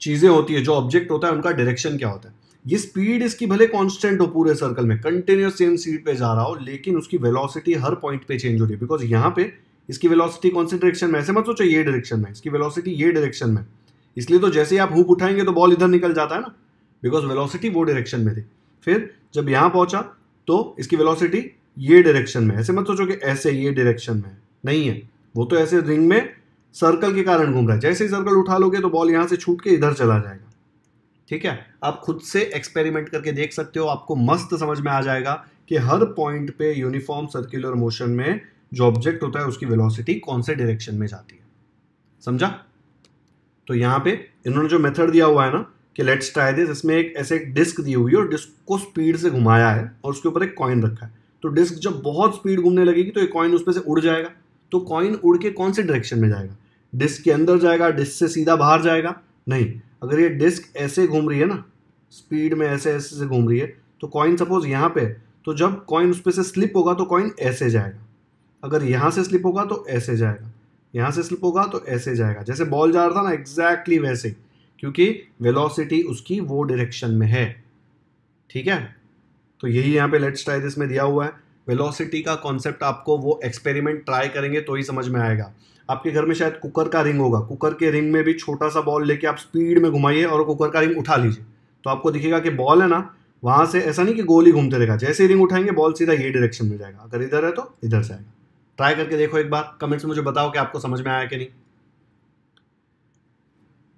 चीज़ें होती है जो ऑब्जेक्ट होता है उनका डायरेक्शन क्या होता है ये स्पीड इसकी भले कांस्टेंट हो पूरे सर्कल में कंटिन्यूस सेम स्पीड पे जा रहा हो लेकिन उसकी वेलोसिटी हर पॉइंट पे चेंज हो रही है बिकॉज यहाँ पे इसकी वेलोसिटी कौन से डायरेक्शन में ऐसे मत सोचो ये डायरेक्शन में इसकी वेलोसिटी ये डायरेक्शन में इसलिए तो जैसे ही आप हुप उठाएंगे तो बॉल इधर निकल जाता है ना बिकॉज वेलोसिटी वो डायरेक्शन में थी फिर जब यहाँ पहुंचा तो इसकी वेलोसिटी ये डायरेक्शन में ऐसे मत सोचो कि ऐसे ये डायरेक्शन में नहीं है वो तो ऐसे रिंग में सर्कल के कारण घूम रहा है जैसे ही सर्कल उठा लोगे तो बॉल यहाँ से छूट के इधर चला जाएगा ठीक है आप खुद से एक्सपेरिमेंट करके देख सकते हो आपको मस्त समझ में आ जाएगा कि हर पॉइंट पे यूनिफॉर्म सर्कुलर मोशन में जो ऑब्जेक्ट होता है उसकी वेलोसिटी कौन से डायरेक्शन में जाती है समझा तो यहां पे इन्होंने जो मेथड दिया हुआ है ना कि लेट्स ट्राई दिस इसमें एक ऐसे एक डिस्क दी हुई है और डिस्क को स्पीड से घुमाया है और उसके ऊपर एक कॉइन रखा है तो डिस्क जब बहुत स्पीड घूमने लगेगी तो एक कॉइन उसमें से उड़ जाएगा तो कॉइन उड़ के कौन से डायरेक्शन में जाएगा डिस्क के अंदर जाएगा डिस्क से सीधा बाहर जाएगा नहीं अगर ये डिस्क ऐसे घूम रही है ना स्पीड में ऐसे ऐसे से घूम रही है तो कॉइन सपोज यहाँ पे तो जब कॉइन उस पर से स्लिप होगा तो कॉइन ऐसे जाएगा अगर यहाँ से स्लिप होगा तो ऐसे जाएगा यहाँ से स्लिप होगा तो ऐसे जाएगा जैसे बॉल जा रहा था ना एग्जैक्टली वैसे क्योंकि वेलोसिटी उसकी वो डायरेक्शन में है ठीक है तो यही यहाँ पे लेट्स ट्राई दिस में दिया हुआ है वेलोसिटी का कॉन्सेप्ट आपको वो एक्सपेरिमेंट ट्राई करेंगे तो ही समझ में आएगा आपके घर में शायद कुकर का रिंग होगा कुकर के रिंग में भी छोटा सा बॉल लेके आप स्पीड में घुमाइए और कुकर का रिंग उठा लीजिए तो आपको दिखेगा कि बॉल है ना वहाँ से ऐसा नहीं कि गोल ही घूमते रहेगा जैसे रिंग उठाएंगे बॉल सीधा ये डायरेक्शन में जाएगा अगर इधर है तो इधर से आएगा ट्राई करके देखो एक बार कमेंट्स में मुझे बताओ कि आपको समझ में आया कि नहीं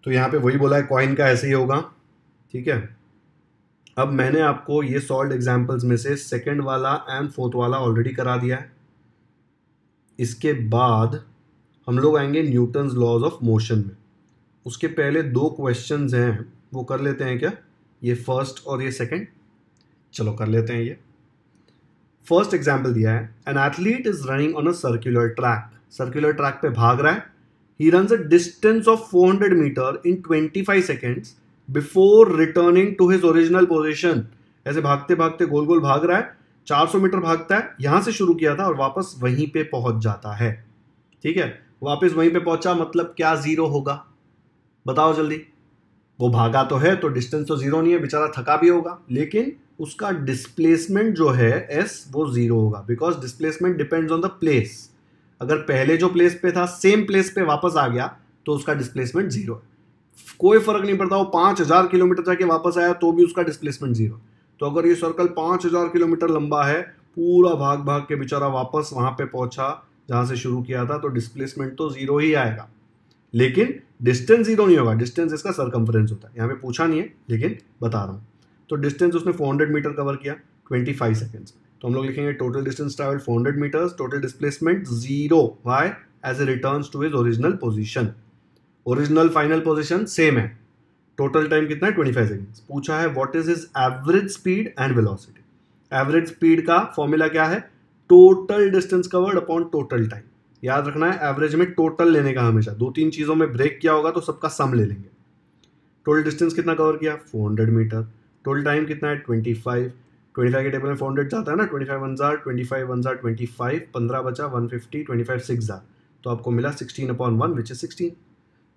तो यहाँ पे वही बोला है कॉइन का ऐसे ही होगा ठीक है अब मैंने आपको ये सॉल्व एग्जाम्पल्स में से सेकेंड वाला एंड फोर्थ वाला ऑलरेडी करा दिया है इसके बाद हम लोग आएंगे न्यूटन्स लॉज ऑफ मोशन में उसके पहले दो क्वेश्चंस हैं वो कर लेते हैं क्या ये फर्स्ट और ये सेकंड चलो कर लेते हैं ये फर्स्ट एग्जाम्पल दिया है an athlete is running on a circular track circular track पे भाग रहा है he run a distance of 400 metre in 25 seconds before returning to his original position ऐसे भागते भागते गोल गोल भाग रहा है 400 मीटर भागता है यहां से शुरू किया था और वापस वहीं पे पहुंच जाता है ठीक है वापस वहीं पे पहुंचा मतलब क्या जीरो होगा बताओ जल्दी वो भागा तो है तो डिस्टेंस तो जीरो नहीं है बेचारा थका भी होगा लेकिन उसका डिस्प्लेसमेंट जो है एस वो जीरो होगा because displacement depends on the place अगर पहले जो प्लेस पे था सेम प्लेस पे वापस आ गया तो उसका डिस्प्लेसमेंट जीरो है कोई फर्क नहीं पड़ता वो पांच हज़ार किलोमीटर जाके वापस आया तो भी उसका डिस्प्लेसमेंट जीरो तो अगर ये सर्कल पांच हज़ार किलोमीटर लंबा है पूरा भाग भाग के बेचारा वापस वहां पे पहुंचा जहां से शुरू किया था तो डिस्प्लेसमेंट तो ज़ीरो ही आएगा लेकिन डिस्टेंस जीरो नहीं होगा डिस्टेंस इसका सरकमफ्रेंस होता है यहाँ पे पूछा नहीं है लेकिन बता रहा हूँ तो डिस्टेंस उसने 400 मीटर कवर किया 25 सेकेंड्स तो हम लोग लिखेंगे total distance travel 400 meters total displacement zero why as a return to his original position original final position same है टोटल टाइम कितना है ट्वेंटी फाइव सेकेंड पूछा है what is is average speed and velocity average speed का formula क्या है total distance covered upon total time याद रखना है एवरेज में टोटल लेने का हमेशा दो तीन चीज़ों में ब्रेक किया होगा तो सबका सम ले लेंगे टोटल डिस्टेंस कितना कवर किया 400 मीटर टोटल टाइम कितना है 25 25 के टेबल में 400 जाता है ना 25 फाइव वन जार ट्वेंटी फाइव वन जार ट्वेंटी फाइव पंद्रह बचा one fifty twenty five six जार तो आपको मिला sixteen upon one which is sixteen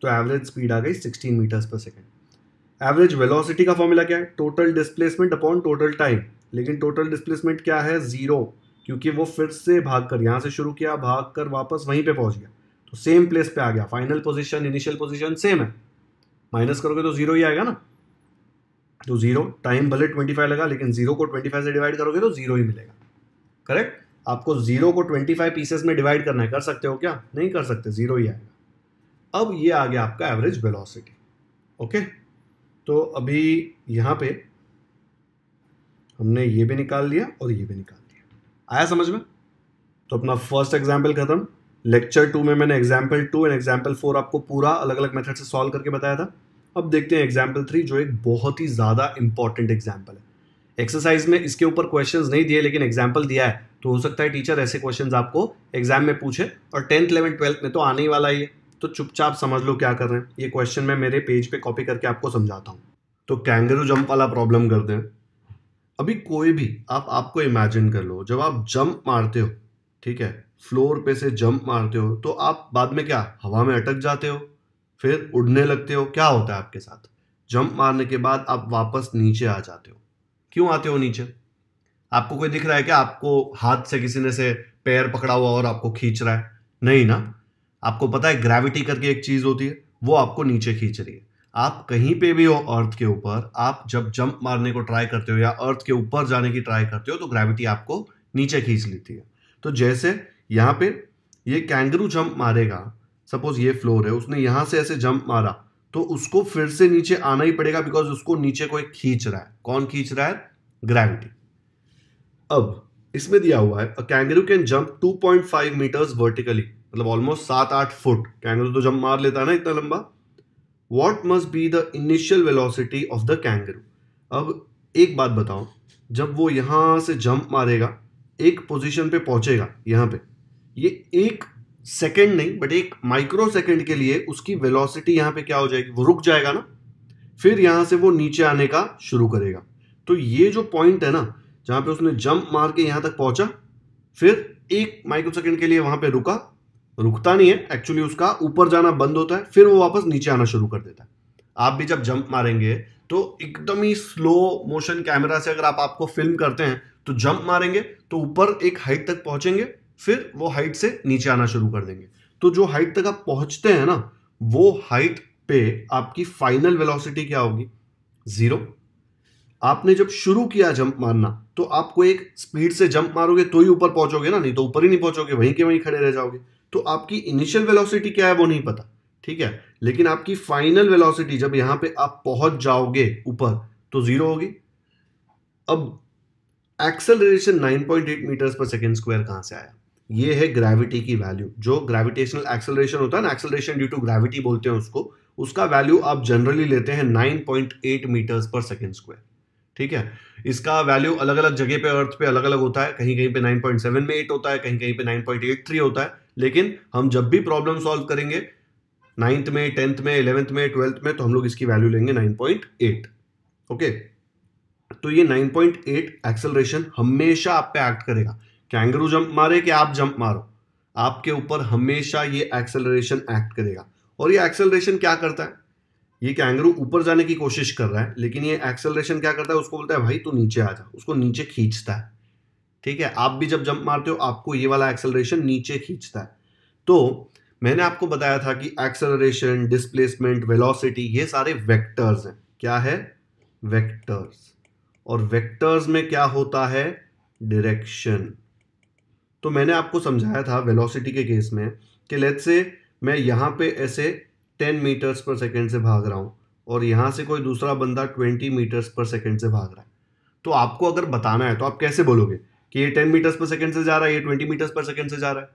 तो एवरेज स्पीड आ गई 16 meters per second average velocity का फॉर्मूला क्या है total displacement upon total time लेकिन टोटल डिस्प्लेसमेंट क्या है ज़ीरो क्योंकि वो फिर से भाग कर यहाँ से शुरू किया भाग कर वापस वहीं पर पहुँच गया तो सेम प्लेस पे आ गया final position initial position same है माइनस करोगे तो जीरो ही आएगा ना तो जीरो टाइम भले ट्वेंटी फाइव लगा लेकिन जीरो को ट्वेंटी फाइव से डिवाइड करोगे तो जीरो ही मिलेगा करेक्ट आपको जीरो को ट्वेंटी फाइव पीसेस में डिवाइड करना है कर सकते हो क्या नहीं कर सकते जीरो ही आएगा अब ये आ गया आपका एवरेज वेलोसिटी ओके तो अभी यहां पे हमने ये भी निकाल लिया और ये भी निकाल लिया आया समझ में तो अपना फर्स्ट एग्जाम्पल खत्म लेक्चर टू में मैंने example two and example four आपको पूरा अलग अलग मेथड से सॉल्व करके बताया था अब देखते हैं एग्जाम्पल थ्री जो एक बहुत ही ज़्यादा इंपॉर्टेंट एग्जाम्पल है एक्सरसाइज में इसके ऊपर क्वेश्चंस नहीं दिए लेकिन एग्जाम्पल दिया है तो हो सकता है टीचर ऐसे क्वेश्चंस आपको एग्जाम में पूछे और टेंथ इलेवन ट्वेल्थ में तो आने ही वाला ही है तो चुपचाप समझ लो क्या कर रहे हैं ये क्वेश्चन मैं मेरे पेज पे कॉपी करके आपको समझाता हूँ तो कैंगरू जंप वाला प्रॉब्लम कर दें अभी कोई भी आप आपको इमेजिन कर लो जब आप जंप मारते हो ठीक है फ्लोर पे से जंप मारते हो तो आप बाद में क्या हवा में अटक जाते हो फिर उड़ने लगते हो क्या होता है आपके साथ जंप मारने के बाद आप वापस नीचे आ जाते हो क्यों आते हो नीचे आपको कोई दिख रहा है क्या आपको हाथ से किसी ने से पैर पकड़ा हुआ और आपको खींच रहा है नहीं ना आपको पता है ग्रेविटी करके एक चीज़ होती है वो आपको नीचे खींच रही है आप कहीं पे भी हो अर्थ के ऊपर आप जब जंप मारने को ट्राई करते हो या अर्थ के ऊपर जाने की ट्राई करते हो तो ग्रेविटी आपको नीचे खींच लेती है तो जैसे यहाँ पे ये कैंगरू जंप मारेगा सपोज ये फ्लोर है उसने यहाँ से ऐसे जंप मारा तो उसको फिर से नीचे आना ही पड़ेगा बिकॉज उसको नीचे को एक खींच रहा है कौन खींच रहा है ग्रेविटी अब इसमें दिया हुआ है kangaroo can jump 2.5 meters vertically मतलब ऑलमोस्ट सात आठ फुट कैंगरू तो जब मार लेता है ना इतना लंबा what must be the initial velocity of the kangaroo अब एक बात बताओ जब वो यहां से जंप मारेगा एक पोजीशन पे पहुंचेगा यहां पे ये एक सेकंड नहीं बट एक माइक्रो सेकंड के लिए उसकी वेलोसिटी यहाँ पे क्या हो जाएगी वो रुक जाएगा ना फिर यहां से वो नीचे आने का शुरू करेगा तो ये जो पॉइंट है ना जहां पे उसने जंप मार के यहां तक पहुंचा फिर एक माइक्रो सेकंड के लिए वहां पे रुका रुकता नहीं है एक्चुअली उसका ऊपर जाना बंद होता है फिर वो वापस नीचे आना शुरू कर देता है आप भी जब जंप मारेंगे तो एकदम ही स्लो मोशन कैमरा से अगर आप आपको फिल्म करते हैं तो जंप मारेंगे तो ऊपर एक हाइट तक पहुंचेंगे फिर वो हाइट से नीचे आना शुरू कर देंगे तो जो हाइट तक आप पहुंचते हैं ना वो हाइट पे आपकी फाइनल वेलोसिटी क्या होगी जीरो आपने जब शुरू किया जंप मारना तो आपको एक स्पीड से जंप मारोगे तो ही ऊपर पहुंचोगे ना नहीं तो ऊपर ही नहीं पहुंचोगे वहीं के वहीं खड़े रह जाओगे तो आपकी इनिशियल वेलोसिटी क्या है वो नहीं पता ठीक है लेकिन आपकी फाइनल वेलोसिटी जब यहां पे आप पहुंच जाओगे ऊपर तो जीरो होगी अब acceleration 9.8 meters per second square कहां से आया ये है ग्रेविटी की वैल्यू जो ग्रेविटेशनल एक्सेलरेशन होता है ना एक्सेलरेशन ड्यू टू ग्रेविटी बोलते हैं उसको उसका वैल्यू आप जनरली लेते हैं nine meters per second square ठीक है इसका वैल्यू अलग अलग जगह पे अर्थ पे अलग अलग होता है कहीं कहीं पे 9.78 होता है कहीं कहीं पे 9.83 होता है लेकिन हम जब भी प्रॉब्लम सॉल्व करेंगे नाइन्थ में टेंथ में इलेवेंथ में ट्वेल्थ में तो हम लोग इसकी वैल्यू लेंगे नाइन पॉइंट एट ओके तो ये नाइन पॉइंट एट एक्सेलरेशन हमेशा आप पे एक्ट करेगा कैंगरू जंप मारे कि आप जंप मारो आपके ऊपर हमेशा ये एक्सेलरेशन एक्ट करेगा और ये एक्सेलरेशन क्या करता है ये कैंगरू ऊपर जाने की कोशिश कर रहा है लेकिन ये एक्सेलरेशन क्या करता है उसको बोलता है भाई तू नीचे आ जा उसको नीचे खींचता है ठीक है आप भी जब जंप मारते हो आपको ये वाला एक्सेलरेशन नीचे खींचता है तो मैंने आपको बताया था कि एक्सेलरेशन डिस्प्लेसमेंट वेलोसिटी ये सारे वेक्टर्स हैं क्या है वेक्टर्स और वेक्टर्स में क्या होता है डायरेक्शन तो मैंने आपको समझाया था वेलोसिटी के केस में कि लेट्स से मैं यहां पे ऐसे 10 मीटर्स पर सेकंड से भाग रहा हूं और यहां से कोई दूसरा बंदा 20 मीटर्स पर सेकंड से भाग रहा है तो आपको अगर बताना है तो आप कैसे बोलोगे कि ये टेन मीटर्स पर सेकेंड से जा रहा है ये ट्वेंटी मीटर्स पर सेकेंड से जा रहा है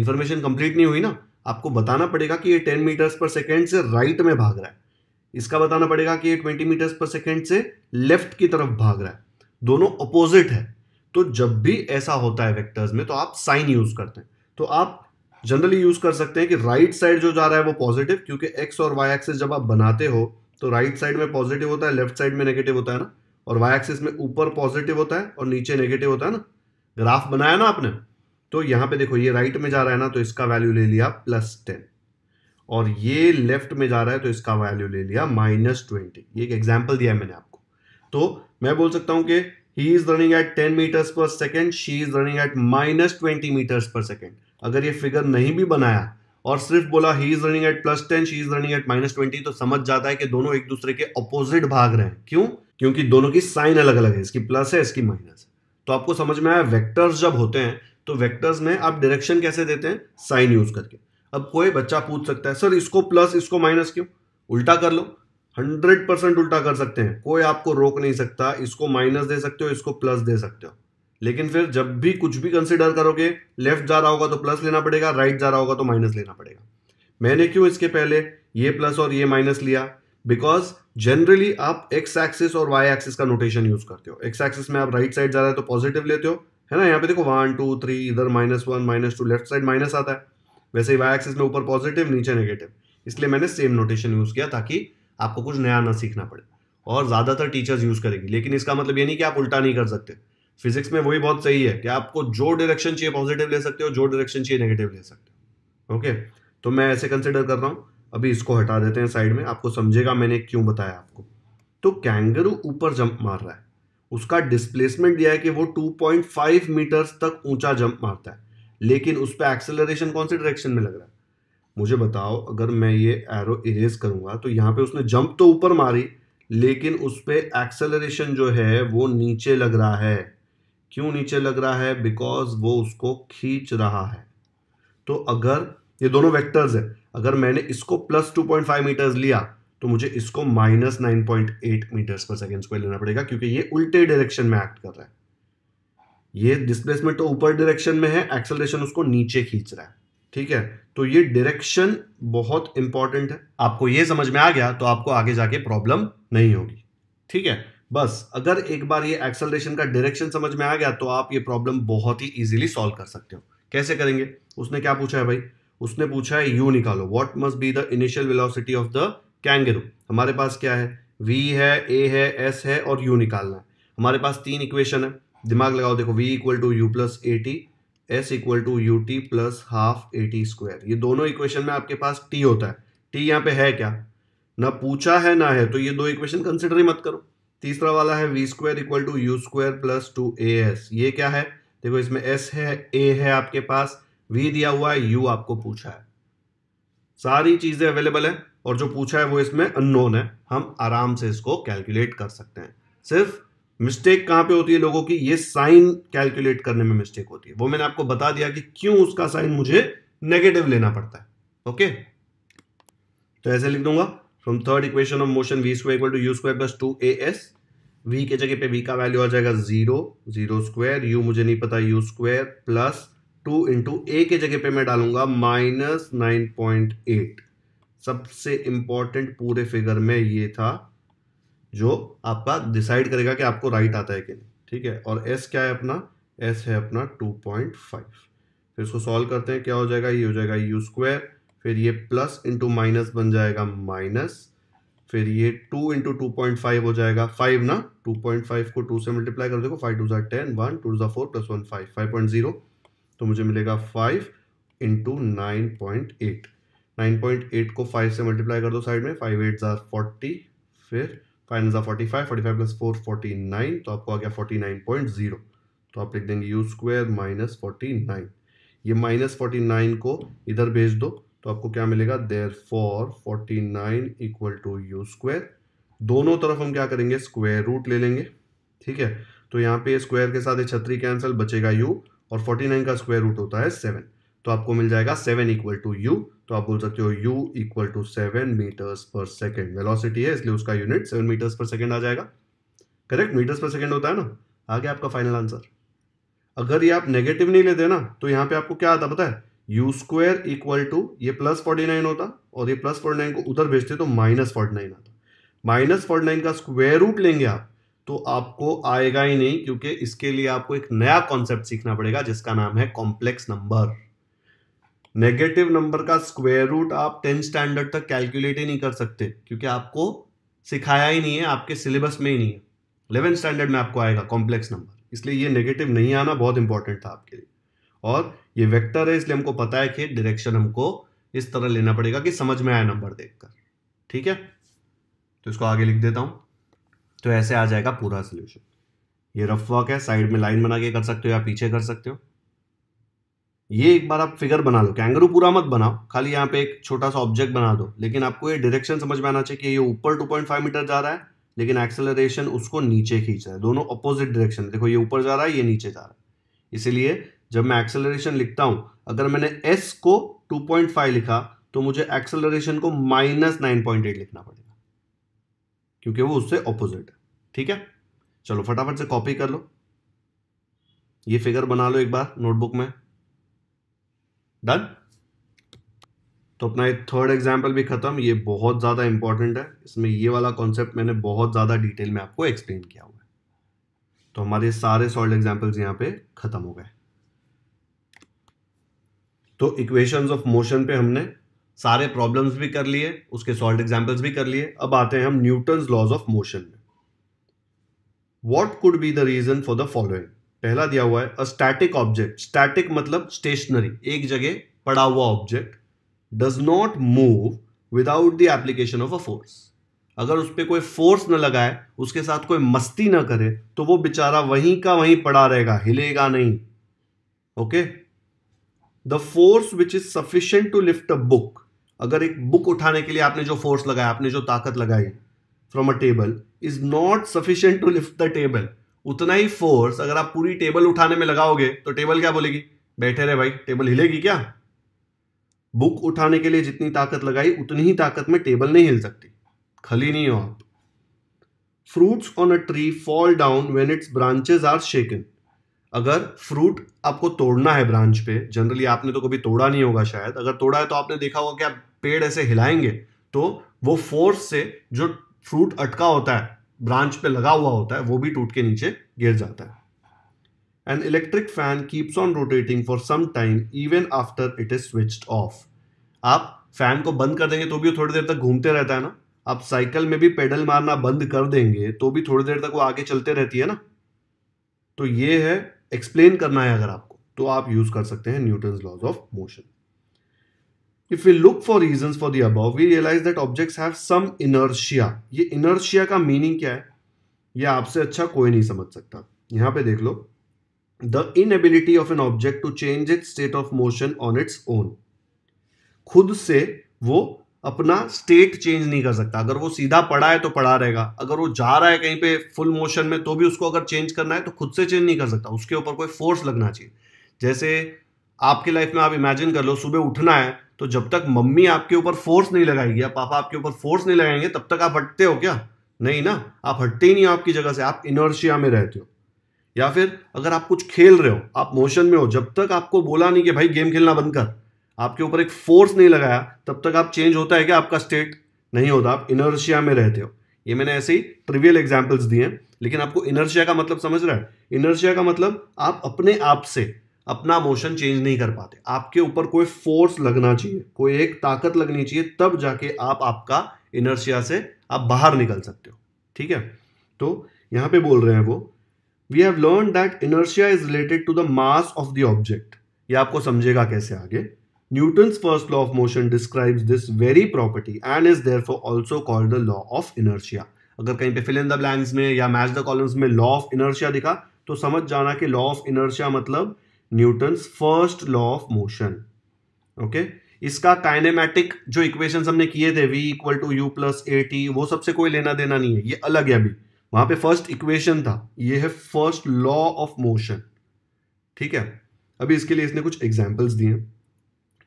इन्फॉर्मेशन कंप्लीट नहीं हुई ना आपको बताना पड़ेगा कि ये टेन मीटर्स पर सेकेंड से राइट में भाग रहा है इसका बताना पड़ेगा कि ये ट्वेंटी मीटर्स पर सेकेंड से लेफ्ट की तरफ भाग रहा है दोनों अपोजिट है तो जब भी ऐसा होता है वेक्टर्स में तो आप साइन यूज करते हैं तो आप जनरली यूज कर सकते हैं कि राइट साइड जो जा रहा है वो पॉजिटिव क्योंकि एक्स और वाई एक्सेस जब आप बनाते हो तो राइट right साइड में पॉजिटिव होता है लेफ्ट साइड में नेगेटिव होता है ना और वाई एक्सिस में ऊपर पॉजिटिव होता है और नीचे नेगेटिव होता है ना ग्राफ बनाया ना आपने तो यहां पे देखो ये राइट में जा रहा है ना तो इसका वैल्यू ले लिया प्लस टेन और ये लेफ्ट में जा रहा है तो इसका वैल्यू ले लिया माइनस ट्वेंटी ये एक एग्जाम्पल दिया है मैंने आपको तो मैं बोल सकता हूं कि he is running at ten meters per second she is running at minus twenty meters per second अगर ये फिगर नहीं भी बनाया और सिर्फ बोला he is running at plus ten she is running at minus twenty तो समझ जाता है कि दोनों एक दूसरे के अपोजिट भाग रहे हैं क्यों क्योंकि दोनों की साइन अलग अलग है इसकी प्लस है इसकी माइनस तो आपको समझ में आया वेक्टर्स जब होते हैं तो वेक्टर्स में आप डायरेक्शन कैसे देते हैं साइन यूज करके अब कोई बच्चा पूछ सकता है सर इसको प्लस इसको माइनस क्यों उल्टा कर लो हंड्रेड परसेंट उल्टा कर सकते हैं कोई आपको रोक नहीं सकता इसको माइनस दे सकते हो इसको प्लस दे सकते हो लेकिन फिर जब भी कुछ भी कंसिडर करोगे लेफ्ट जा रहा होगा तो प्लस लेना पड़ेगा राइट जा रहा होगा तो माइनस लेना पड़ेगा मैंने क्यों इसके पहले ये प्लस और ये माइनस लिया बिकॉज जनरली आप एक्स एक्सिस और वाई एक्सिस का नोटेशन यूज करते हो एक्स एक्सिस में आप राइट साइड जा रहे हो तो पॉजिटिव लेते हो है ना यहाँ पे देखो वन टू थ्री इधर minus one minus two left side minus आता है वैसे ही वाई एक्सिस में ऊपर पॉजिटिव नीचे नेगेटिव इसलिए मैंने सेम नोटेशन यूज किया ताकि आपको कुछ नया ना सीखना पड़े और ज़्यादातर टीचर्स यूज़ करेंगे लेकिन इसका मतलब ये नहीं कि आप उल्टा नहीं कर सकते फिजिक्स में वही बहुत सही है कि आपको जो डायरेक्शन चाहिए पॉजिटिव ले सकते हो जो डायरेक्शन चाहिए नेगेटिव ले सकते हो ओके तो मैं ऐसे कंसिडर कर रहा हूँ अभी इसको हटा देते हैं साइड में आपको समझेगा मैंने क्यों बताया आपको तो कैंगरू ऊपर जंप मार रहा है उसका डिस्प्लेसमेंट दिया है कि वो 2.5 मीटर्स तक ऊंचा जंप मारता है लेकिन उस पर एक्सेलरेशन कौन से डायरेक्शन में लग रहा है मुझे बताओ अगर मैं ये एरो इरेज करूंगा तो यहाँ पे उसने जंप तो ऊपर मारी लेकिन उस पर एक्सेलरेशन जो है वो नीचे लग रहा है क्यों नीचे लग रहा है बिकॉज वो उसको खींच रहा है तो अगर ये दोनों वेक्टर्स है अगर मैंने इसको plus two point five meters लिया तो मुझे इसको minus nine point eight meters per second square लेना पड़ेगा क्योंकि ये उल्टे डायरेक्शन में एक्ट कर रहा है ये डिस्प्लेसमेंट तो ऊपर डायरेक्शन में है एक्सेलरेशन उसको नीचे खींच रहा है ठीक है तो ये डायरेक्शन बहुत इंपॉर्टेंट है आपको ये समझ में आ गया तो आपको आगे जाके प्रॉब्लम नहीं होगी ठीक है बस अगर एक बार ये एक्सेलरेशन का डायरेक्शन समझ में आ गया तो आप ये प्रॉब्लम बहुत ही इजीली सॉल्व कर सकते हो कैसे करेंगे उसने क्या पूछा है भाई उसने पूछा है यू निकालो what must be the initial velocity of the kangaroo हमारे पास क्या है वी है ए है एस है और यू निकालना है हमारे पास तीन इक्वेशन है दिमाग लगाओ देखो v equal to you plus A t s equal to u t plus half a t square ये दोनों इक्वेशन में आपके पास टी होता है टी यहाँ पे है क्या ना पूछा है ना है तो ये दो इक्वेशन कंसिडर ही मत करो तीसरा वाला है v square equal to u square plus two a s ये क्या है देखो इसमें एस है ए है आपके पास वी दिया हुआ है यू आपको पूछा है सारी चीजें अवेलेबल है और जो पूछा है वो इसमें अननोन है हम आराम से इसको कैलकुलेट कर सकते हैं सिर्फ मिस्टेक कहां पे होती है लोगों की ये साइन कैलकुलेट करने में मिस्टेक होती है वो मैंने आपको बता दिया कि क्यों उसका साइन मुझे नेगेटिव लेना पड़ता है ओके तो ऐसे लिख दूंगा from third equation of motion v square equal to u square plus two a s v के जगह पे वी का वैल्यू आ जाएगा जीरो जीरो स्क्वायर यू मुझे नहीं पता u square plus two into a के जगह पे मैं डालूंगा माइनस नाइन पॉइंट एट सबसे इंपॉर्टेंट पूरे फिगर में ये था जो आपका डिसाइड करेगा कि आपको राइट आता है कि नहीं ठीक है और एस क्या है अपना एस है अपना टू पॉइंट फाइव फिर इसको सॉल्व करते हैं क्या हो जाएगा ये हो जाएगा यू स्क्वायर फिर ये प्लस इंटू माइनस बन जाएगा माइनस फिर ये two into two point five हो जाएगा फाइव ना टू पॉइंट फाइव को टू से मल्टीप्लाई कर देखो फाइव टू जो टेन वन टू जो four plus one five five point zero तो मुझे मिलेगा five into nine point eight nine point eight को फाइव से मल्टीप्लाई कर दो साइड में फाइव एट ज़ार फोर्टी फिर फाइव ज़ार forty five forty five plus four forty nine तो आपको आ गया फोर्टी नाइन पॉइंट ज़ीरो तो आप लिख देंगे u square minus forty nine ये माइनस फोर्टी नाइन को इधर भेज दो तो आपको क्या मिलेगा therefore forty nine equal to u square दोनों तरफ हम क्या करेंगे स्क्वेयर रूट ले लेंगे ठीक है तो यहाँ पे स्क्वायर के साथ ये छतरी कैंसिल बचेगा यू और 49 का स्क्वायर रूट होता है सेवन तो आपको मिल जाएगा सेवन इक्वल टू यू तो आप बोल सकते हो u equal to seven meters per second velocity है इसलिए उसका unit seven meters per second आ जाएगा करेक्ट मीटर्स पर सेकेंड होता है ना आ गया आपका फाइनल आंसर अगर ये आप नेगेटिव नहीं लेते ना तो यहाँ पे आपको क्या आता पता है यू स्क्वायर इक्वल टू ये प्लस फोर्टी नाइन होता और ये प्लस फोर्टी नाइन को उधर भेजते तो माइनस फोर्टी नाइन आता माइनस फोर्टी नाइन का स्क्वायर रूट लेंगे आप तो आपको आएगा ही नहीं क्योंकि इसके लिए आपको एक नया कॉन्सेप्ट सीखना पड़ेगा जिसका नाम है कॉम्प्लेक्स नंबर नेगेटिव नंबर का स्क्वेयर रूट आप टेंथ स्टैंडर्ड तक कैलकुलेट ही नहीं कर सकते क्योंकि आपको सिखाया ही नहीं है आपके सिलेबस में ही नहीं है इलेवेंथ स्टैंडर्ड में आपको आएगा कॉम्प्लेक्स नंबर इसलिए ये नेगेटिव नहीं आना बहुत इंपॉर्टेंट था आपके लिए और ये वेक्टर है इसलिए हमको पता है कि डायरेक्शन हमको इस तरह लेना पड़ेगा कि समझ में आया नंबर देखकर ठीक है तो इसको आगे लिख देता हूं तो ऐसे आ जाएगा पूरा सोल्यूशन ये रफ वर्क है साइड में लाइन बना के कर सकते हो या पीछे कर सकते हो ये एक बार आप फिगर बना लो कैंगरू पूरा मत बनाओ खाली यहाँ पे एक छोटा सा ऑब्जेक्ट बना दो लेकिन आपको ये डायरेक्शन समझ में आना चाहिए कि ये ऊपर 2.5 मीटर जा रहा है लेकिन एक्सेलरेशन उसको नीचे खींच रहा है दोनों अपोजिट डायरेक्शन देखो ये ऊपर जा रहा है ये नीचे जा रहा है इसीलिए जब मैं एक्सेलरेशन लिखता हूँ अगर मैंने एस को टू लिखा तो मुझे एक्सेलरेशन को माइनस नाइन लिखना पड़ेगा क्योंकि वो उससे अपोजिट ठीक है चलो फटाफट से कॉपी कर लो ये फिगर बना लो एक बार नोटबुक में डन तो अपना एक थर्ड एग्जाम्पल भी खत्म ये बहुत ज़्यादा इंपॉर्टेंट है इसमें ये वाला कॉन्सेप्ट मैंने बहुत ज़्यादा डिटेल में आपको एक्सप्लेन किया हुआ है तो हमारे सारे सॉल्ड एग्जाम्पल्स यहाँ पे ख़त्म हो गए तो इक्वेशंस ऑफ मोशन पे हमने सारे प्रॉब्लम्स भी कर लिए उसके सॉल्ड एग्जाम्पल्स भी कर लिए अब आते हैं हम न्यूटन लॉज ऑफ मोशन में what could be the reason for the following पहला दिया हुआ है अ स्टैटिक ऑब्जेक्ट स्टैटिक मतलब स्टेशनरी एक जगह पड़ा हुआ object does not move without the application of a force अगर उस पर कोई फोर्स न लगाए उसके साथ कोई मस्ती ना करे तो वो बेचारा वहीं का वहीं पड़ा रहेगा हिलेगा नहीं okay the force which is sufficient to lift a book अगर एक बुक उठाने के लिए आपने जो फोर्स लगाया आपने जो ताकत लगाई from a table is not sufficient to lift the table उतना ही फोर्स अगर आप पूरी टेबल उठाने में लगाओगे तो टेबल क्या बोलेगी बैठे रहे भाई टेबल हिलेगी क्या बुक उठाने के लिए जितनी ताकत लगाई उतनी ही ताकत में टेबल नहीं हिल सकती खली नहीं हो आप fruits on a tree fall down when its branches are shaken अगर फ्रूट आपको तोड़ना है ब्रांच पे जनरली आपने तो कभी तोड़ा नहीं होगा शायद अगर तोड़ा है तो आपने देखा होगा कि आप पेड़ ऐसे हिलाएंगे तो वो फोर्स से जो फ्रूट अटका होता है ब्रांच पे लगा हुआ होता है वो भी टूट के नीचे गिर जाता है an electric fan keeps on rotating for some time even after it is switched off आप फैन को बंद कर देंगे तो भी थोड़ी देर तक घूमते रहता है ना आप साइकिल में भी पेडल मारना बंद कर देंगे तो भी थोड़ी देर तक वो आगे चलते रहती है ना तो ये है एक्सप्लेन करना है अगर आपको तो आप यूज कर सकते हैं Newton laws of motion if you look for reason for the above, we realise that objects have some inertia ये इनर्शिया का मीनिंग क्या है ये आपसे अच्छा कोई नहीं समझ सकता यहां पे देख लो the inability of an object to change it state of motion on its own खुद से वो अपना स्टेट चेंज नहीं कर सकता अगर वो सीधा पड़ा है तो पड़ा रहेगा अगर वो जा रहा है कहीं पे फुल मोशन में तो भी उसको अगर चेंज करना है तो खुद से चेंज नहीं कर सकता उसके ऊपर कोई फोर्स लगना चाहिए जैसे आपके लाइफ में आप इमेजिन कर लो सुबह उठना है तो जब तक मम्मी आपके ऊपर फोर्स नहीं लगाएगी या पापा आपके ऊपर फोर्स नहीं लगाएंगे तब तक आप हटते हो क्या नहीं ना आप हटते ही नहीं हो आपकी जगह से आप इनर्शिया में रहते हो या फिर अगर आप कुछ खेल रहे हो आप मोशन में हो जब तक आपको बोला नहीं कि भाई गेम खेलना बंद कर आपके ऊपर एक फोर्स नहीं लगाया तब तक आप चेंज होता है क्या आपका स्टेट नहीं होता आप इनर्शिया में रहते हो ये मैंने ऐसे ही ट्रिवियल एग्जाम्पल्स दिए हैं लेकिन आपको इनर्शिया का मतलब समझ रहा है इनर्शिया का मतलब आप अपने आप से अपना मोशन चेंज नहीं कर पाते आपके ऊपर कोई फोर्स लगना चाहिए कोई एक ताकत लगनी चाहिए तब जाके आप आपका इनर्शिया से आप बाहर निकल सकते हो ठीक है तो यहां पे बोल रहे हैं वो we have learn that inertia is related to the mass of the object ये आपको समझेगा कैसे आगे first law of motion describes this very property and is therefore also called the law of inertia अगर कहीं पे fill in the blanks में या मैच द कॉलम्स में लॉ ऑफ इनर्शिया दिखा तो समझ जाना कि लॉ ऑफ इनर्शिया मतलब Newton's first law of motion okay इसका काइनेमैटिक जो इक्वेशन हमने किए थे v equal to you plus A t वो सबसे कोई लेना देना नहीं है ये अलग है अभी वहां पे फर्स्ट इक्वेशन था ये है फर्स्ट लॉ ऑफ मोशन ठीक है अभी इसके लिए इसने कुछ एग्जाम्पल्स दिए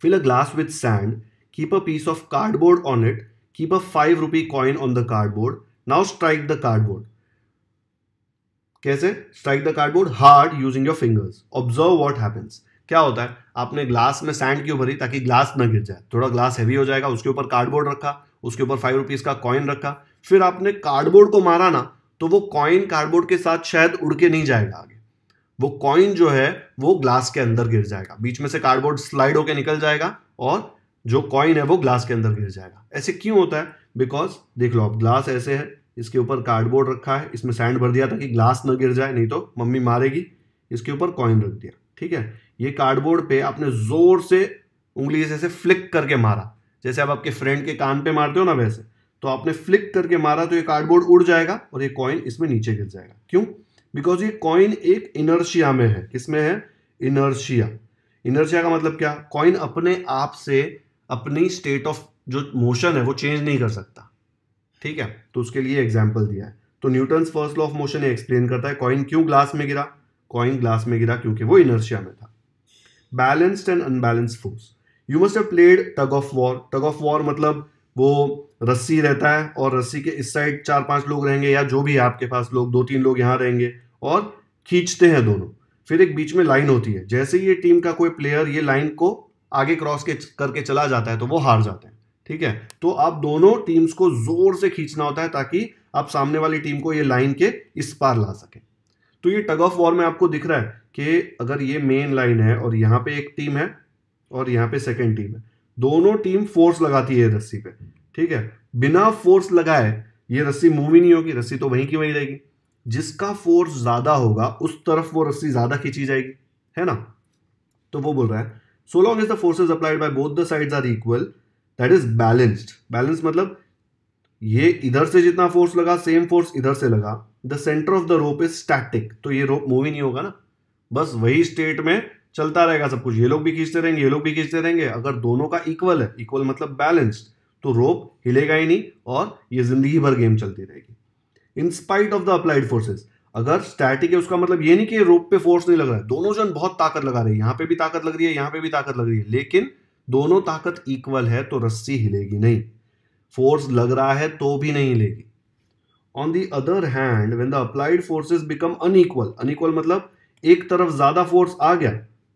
fill a glass with sand keep a piece of cardboard on it keep a five rupee coin on the cardboard now strike the cardboard कैसे strike the cardboard hard using your fingers observe what happens क्या होता है आपने glass में sand क्यों भरी ताकि glass ना गिर जाए थोड़ा ग्लास हैवी हो जाएगा उसके ऊपर कार्डबोर्ड रखा उसके ऊपर फाइव रुपीज़ का कॉइन रखा फिर आपने कार्डबोर्ड को मारा ना तो वो कॉइन कार्डबोर्ड के साथ शायद उड़ के नहीं जाएगा आगे वो कॉइन जो है वो ग्लास के अंदर गिर जाएगा बीच में से कार्डबोर्ड स्लाइड होकर निकल जाएगा और जो कॉइन है वो ग्लास के अंदर गिर जाएगा ऐसे क्यों होता है बिकॉज देख लो आप ग्लास ऐसे है इसके ऊपर कार्डबोर्ड रखा है इसमें सैंड भर दिया था कि ग्लास न गिर जाए नहीं तो मम्मी मारेगी इसके ऊपर कॉइन रख दिया ठीक है ये कार्डबोर्ड पे आपने जोर से उंगली जैसे फ्लिक करके मारा जैसे आप आपके फ्रेंड के कान पे मारते हो ना वैसे तो आपने फ्लिक करके मारा तो ये कार्डबोर्ड उड़ जाएगा और ये कॉइन इसमें नीचे गिर जाएगा क्यों बिकॉज ये कॉइन एक इनर्शिया में है किसमें है इनर्शिया इनर्शिया का मतलब क्या कॉइन अपने आप से अपनी स्टेट ऑफ जो मोशन है वो चेंज नहीं कर सकता ठीक है तो उसके लिए एग्जाम्पल दिया है तो Newton first law of motion explain करता है कॉइन क्यों ग्लास में गिरा कॉइन ग्लास में गिरा क्योंकि वो इनर्शिया में था balanced and unbalanced force you must have played tug of war tug of war मतलब वो रस्सी रहता है और रस्सी के इस साइड चार पांच लोग रहेंगे या जो भी है आपके पास लोग दो तीन लोग यहाँ रहेंगे और खींचते हैं दोनों फिर एक बीच में लाइन होती है जैसे ये टीम का कोई प्लेयर ये लाइन को आगे क्रॉस करके चला जाता है तो वो हार जाते हैं ठीक है तो आप दोनों टीम्स को जोर से खींचना होता है ताकि आप सामने वाली टीम को ये लाइन के इस पार ला सके तो ये टग ऑफ वॉर में आपको दिख रहा है कि अगर ये मेन लाइन है और यहां पे एक टीम है और यहां पे सेकेंड टीम है दोनों टीम फोर्स लगाती है रस्सी पे ठीक है बिना फोर्स लगाए ये रस्सी मूव ही नहीं होगी रस्सी तो वहीं की वहीं रहेगी जिसका फोर्स ज़्यादा होगा उस तरफ वो रस्सी ज़्यादा खींची जाएगी है ना तो वो बोल रहा है so long is the forces applied by both the side are equal that is balanced balance मतलब ये इधर से जितना फोर्स लगा सेम फोर्स इधर से लगा the centre of the rope is static तो ये रोप मूव ही नहीं होगा ना बस वही स्टेट में चलता रहेगा सब कुछ ये लोग भी खींचते रहेंगे ये लोग भी खींचते रहेंगे अगर दोनों का इक्वल है इक्वल मतलब बैलेंस्ड तो रोप हिलेगा ही नहीं और ये जिंदगी भर गेम चलती रहेगी in spite of the applied forces अगर स्टैटिक है उसका मतलब ये नहीं कि रोप पे फोर्स नहीं लग रहा है दोनों जन बहुत ताकत लगा रहे हैं यहां पे भी ताकत लग रही है यहां पे भी ताकत लग रही है लेकिन दोनों ताकत इक्वल है तो रस्सी हिलेगी नहीं फोर्स लग रहा है तो भी नहीं हिलेगी on the other hand when the applied forces become unequal unequal मतलब एक तरफ ज़्यादा फोर्स आ गया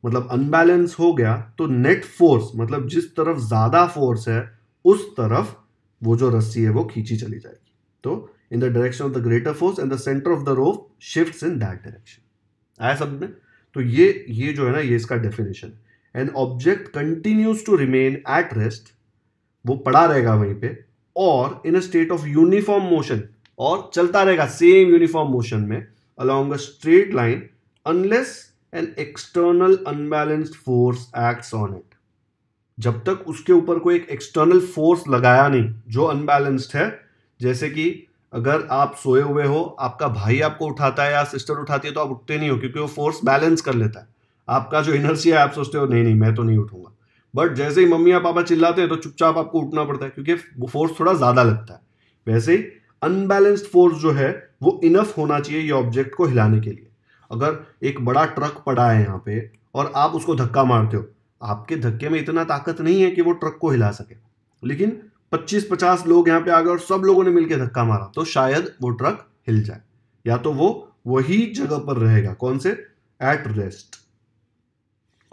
मतलब अनबैलेंस हो गया तो नेट फोर्स मतलब जिस तरफ ज़्यादा फोर्स है उस तरफ वो जो रस्सी है वो खींची चली जाएगी तो in the direction of the greater force and the centre of the rope shift in that direction आया समझ में तो ये ये जो है ना ये इसका डेफिनेशन है an object continues to remain at rest वो पड़ा रहेगा वहीं पे और in a state of uniform motion और चलता रहेगा सेम यूनिफॉर्म मोशन में along a straight line unless an external unbalanced force acts on it जब तक उसके ऊपर कोई एक एक्सटर्नल फोर्स लगाया नहीं जो अनबैलेंस्ड है जैसे कि अगर आप सोए हुए हो आपका भाई आपको उठाता है या सिस्टर उठाती है तो आप उठते नहीं हो क्योंकि वो फोर्स बैलेंस कर लेता है आपका जो इनर्सिया है आप सोचते हो नहीं नहीं मैं तो नहीं उठूंगा बट जैसे ही मम्मी या पापा चिल्लाते हैं तो चुपचाप आपको उठना पड़ता है क्योंकि वो फोर्स थोड़ा ज़्यादा लगता है वैसे ही अनबैलेंस्ड फोर्स जो है वो इनफ होना चाहिए ये ऑब्जेक्ट को हिलाने के लिए अगर एक बड़ा ट्रक पड़ा है यहाँ पे और आप उसको धक्का मारते हो आपके धक्के में इतना ताकत नहीं है कि वो ट्रक को हिला सके लेकिन 25-50 लोग यहाँ पे आ गए और सब लोगों ने मिलकर धक्का मारा तो शायद वो ट्रक हिल जाए या तो वो वही जगह पर रहेगा कौन से एट रेस्ट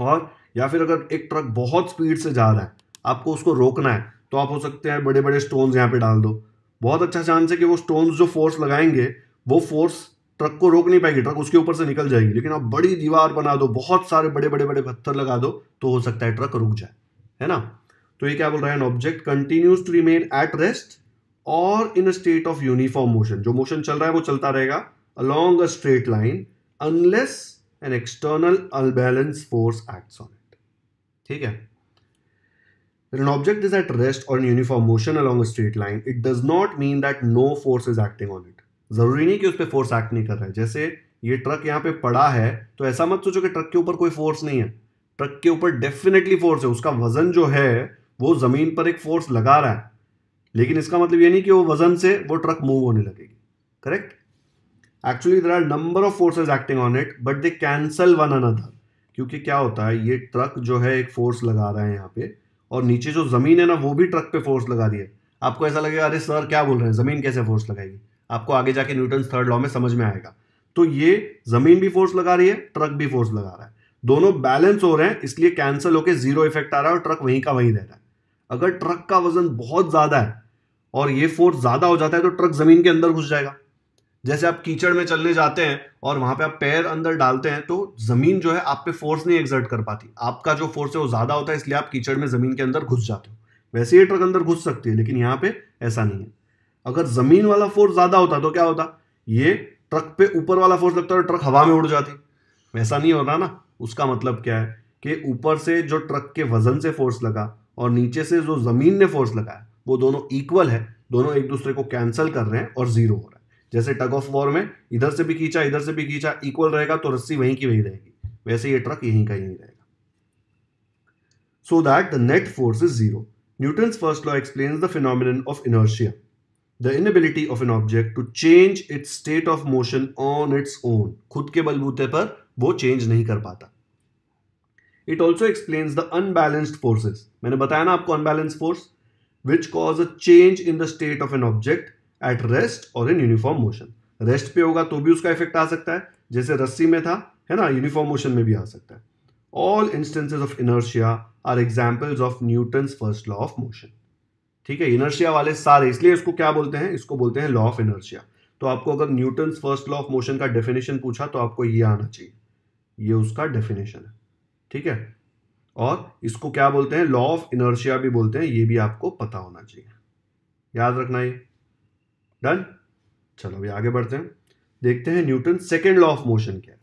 और या फिर अगर एक ट्रक बहुत स्पीड से जा रहा है आपको उसको रोकना है तो आप हो सकते हैं बड़े बड़े स्टोन्स यहाँ पे डाल दो बहुत अच्छा चांस है कि वो स्टोन्स जो फोर्स लगाएंगे वो फोर्स ट्रक को रोक नहीं पाएगी ट्रक उसके ऊपर से निकल जाएगी लेकिन आप बड़ी दीवार बना दो बहुत सारे बड़े बड़े बड़े पत्थर लगा दो तो हो सकता है ट्रक रुक जाए है ना तो ये क्या बोल रहा है an object continues to remain at rest और in a state of uniform motion जो मोशन चल रहा है वो चलता रहेगा along a straight line unless an external unbalance force acts on it ठीक है When an object is at rest or in uniform motion along a straight line, it does not mean that no force is acting on it. जरूरी नहीं कि उस पर force act नहीं कर रहा है जैसे ये ट्रक यहाँ पे पड़ा है तो ऐसा मत सोचो कि ट्रक के ऊपर कोई फोर्स नहीं है ट्रक के ऊपर डेफिनेटली फोर्स है उसका वजन जो है वो जमीन पर एक फोर्स लगा रहा है लेकिन इसका मतलब ये नहीं कि वो वजन से वो ट्रक मूव होने लगेगी correct actually there are number of forces acting on it but they cancel one another क्योंकि क्या होता है ये ट्रक जो है एक फोर्स लगा रहा है यहाँ पे और नीचे जो ज़मीन है ना वो भी ट्रक पे फोर्स लगा रही है आपको ऐसा लगेगा अरे सर क्या बोल रहे हैं ज़मीन कैसे फोर्स लगाएगी आपको आगे जाके न्यूटन थर्ड लॉ में समझ में आएगा तो ये ज़मीन भी फोर्स लगा रही है ट्रक भी फोर्स लगा रहा है दोनों बैलेंस हो रहे हैं इसलिए कैंसिल होकर जीरो इफेक्ट आ रहा है और ट्रक वहीं का वहीं रह रहा है अगर ट्रक का वजन बहुत ज़्यादा है और ये फोर्स ज़्यादा हो जाता है तो ट्रक ज़मीन के अंदर घुस जाएगा जैसे आप कीचड़ में चलने जाते हैं और वहां पे आप पैर अंदर डालते हैं तो जमीन जो है आप पे फोर्स नहीं एग्जर्ट कर पाती आपका जो फोर्स है वो ज्यादा होता है इसलिए आप कीचड़ में जमीन के अंदर घुस जाते हो वैसे ये ट्रक अंदर घुस सकती है लेकिन यहाँ पे ऐसा नहीं है अगर जमीन वाला फोर्स ज्यादा होता तो क्या होता ये ट्रक पे ऊपर वाला फोर्स लगता और ट्रक हवा में उड़ जाती वैसा नहीं होता ना उसका मतलब क्या है कि ऊपर से जो ट्रक के वजन से फोर्स लगा और नीचे से जो जमीन ने फोर्स लगाया वो दोनों इक्वल है दोनों एक दूसरे को कैंसिल कर रहे हैं और जीरो हो रहा है जैसे टग ऑफ वॉर में इधर से भी खींचा इधर से भी खींचा इक्वल रहेगा तो रस्सी वहीं की वहीं रहेगी वैसे ये ट्रक यहीं का यहीं रहेगा so that the net force is zero Newton's first law explain the phenomenon of inertia the inability of an object to change its state of motion on its own खुद के बलबूते पर वो चेंज नहीं कर पाता it also explain the unbalanced forces मैंने बताया ना आपको unbalance force which cause a change in the state of an object at rest और इन यूनिफॉर्म मोशन रेस्ट पे होगा तो भी उसका इफेक्ट आ सकता है जैसे रस्सी में था है ना यूनिफॉर्म मोशन में भी आ सकता है all instances of inertia are examples of Newton first law of motion ठीक है इनर्शिया वाले सारे इसलिए इसको क्या बोलते हैं इसको बोलते हैं लॉ ऑफ इनर्शिया तो आपको अगर Newton first law of motion का डेफिनेशन पूछा तो आपको ये आना चाहिए ये उसका डेफिनेशन है ठीक है और इसको क्या बोलते हैं लॉ ऑफ इनर्शिया भी बोलते हैं ये भी आपको पता होना चाहिए याद रखना ये डन चलो अभी आगे बढ़ते हैं देखते हैं Newton second law of motion क्या है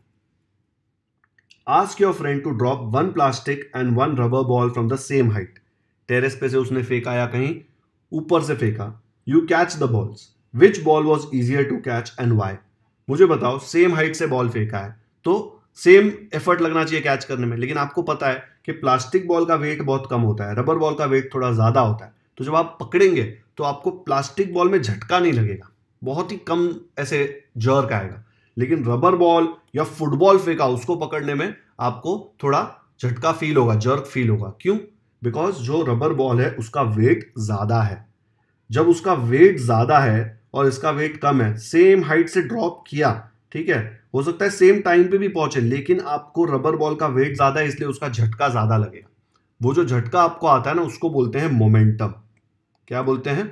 ask your friend to drop one plastic and one rubber ball from the same height terrace पे से उसने या कहीं ऊपर से फेंका you catch the balls which ball was easier to catch and why मुझे बताओ सेम हाइट से बॉल फेंका है तो सेम एफर्ट लगना चाहिए कैच करने में लेकिन आपको पता है कि प्लास्टिक बॉल का वेट बहुत कम होता है रबर बॉल का वेट थोड़ा ज़्यादा होता है तो जब आप पकड़ेंगे तो आपको प्लास्टिक बॉल में झटका नहीं लगेगा बहुत ही कम ऐसे जर्क आएगा लेकिन रबर बॉल या फुटबॉल फेंका उसको पकड़ने में आपको थोड़ा झटका फील होगा जर्क फील होगा क्यों बिकॉज जो रबर बॉल है उसका वेट ज़्यादा है जब उसका वेट ज़्यादा है और इसका वेट कम है सेम हाइट से ड्रॉप किया ठीक है हो सकता है सेम टाइम पे भी पहुंचे लेकिन आपको रबर बॉल का वेट ज़्यादा है इसलिए उसका झटका ज़्यादा लगेगा वो जो झटका आपको आता है ना उसको बोलते हैं मोमेंटम क्या बोलते हैं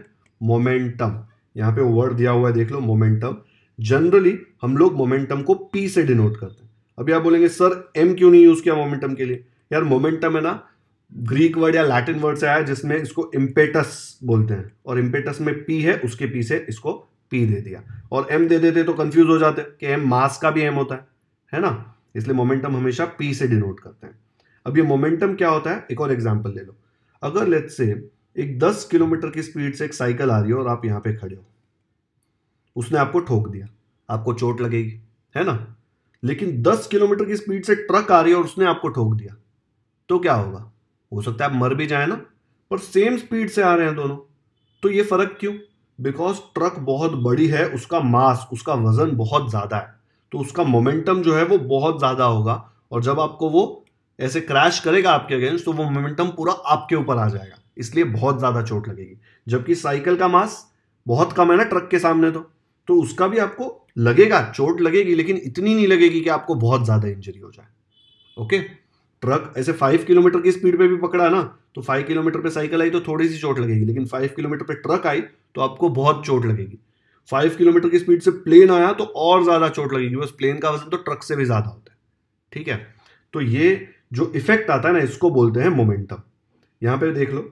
मोमेंटम यहाँ पे वर्ड दिया हुआ है देख लो मोमेंटम जनरली हम लोग मोमेंटम को पी से डिनोट करते हैं अभी आप बोलेंगे सर एम क्यों नहीं यूज़ किया मोमेंटम के लिए यार मोमेंटम है ना ग्रीक वर्ड या लैटिन वर्ड से आया जिसमें इसको इम्पेटस बोलते हैं और इम्पेटस में पी है उसके पी से इसको पी दे दिया और एम दे देते तो कंफ्यूज हो जाते कि एम मास का भी एम होता है है ना इसलिए मोमेंटम हमेशा पी से डिनोट करते हैं अब ये मोमेंटम क्या होता है एक और एग्जाम्पल ले लो अगर लेट्स से एक दस किलोमीटर की स्पीड से एक साइकिल आ रही हो और आप यहाँ पे खड़े हो उसने आपको ठोक दिया आपको चोट लगेगी है ना लेकिन दस किलोमीटर की स्पीड से ट्रक आ रही है और उसने आपको ठोक दिया तो क्या होगा हो सकता है आप मर भी जाए ना पर सेम स्पीड से आ रहे हैं दोनों तो ये फर्क क्यों बिकॉज ट्रक बहुत बड़ी है उसका मास उसका वजन बहुत ज़्यादा है तो उसका मोमेंटम जो है वो बहुत ज़्यादा होगा और जब आपको वो ऐसे क्रैश करेगा आपके अगेंस्ट तो वो मोमेंटम पूरा आपके ऊपर आ जाएगा इसलिए बहुत ज़्यादा चोट लगेगी जबकि साइकिल का मास बहुत कम है ना ट्रक के सामने तो तो उसका भी आपको लगेगा चोट लगेगी लेकिन इतनी नहीं लगेगी कि आपको बहुत ज़्यादा इंजरी हो जाए ओके ट्रक ऐसे फाइव किलोमीटर की स्पीड पे भी पकड़ा ना तो फाइव किलोमीटर पे साइकिल आई तो थोड़ी सी चोट लगेगी लेकिन फाइव किलोमीटर पे ट्रक आई तो आपको बहुत चोट लगेगी फाइव किलोमीटर की स्पीड से प्लेन आया तो और ज़्यादा चोट लगेगी बस प्लेन का वजन तो ट्रक से भी ज़्यादा होता है ठीक है तो ये जो इफेक्ट आता है ना इसको बोलते हैं मोमेंटम यहां पे देख लो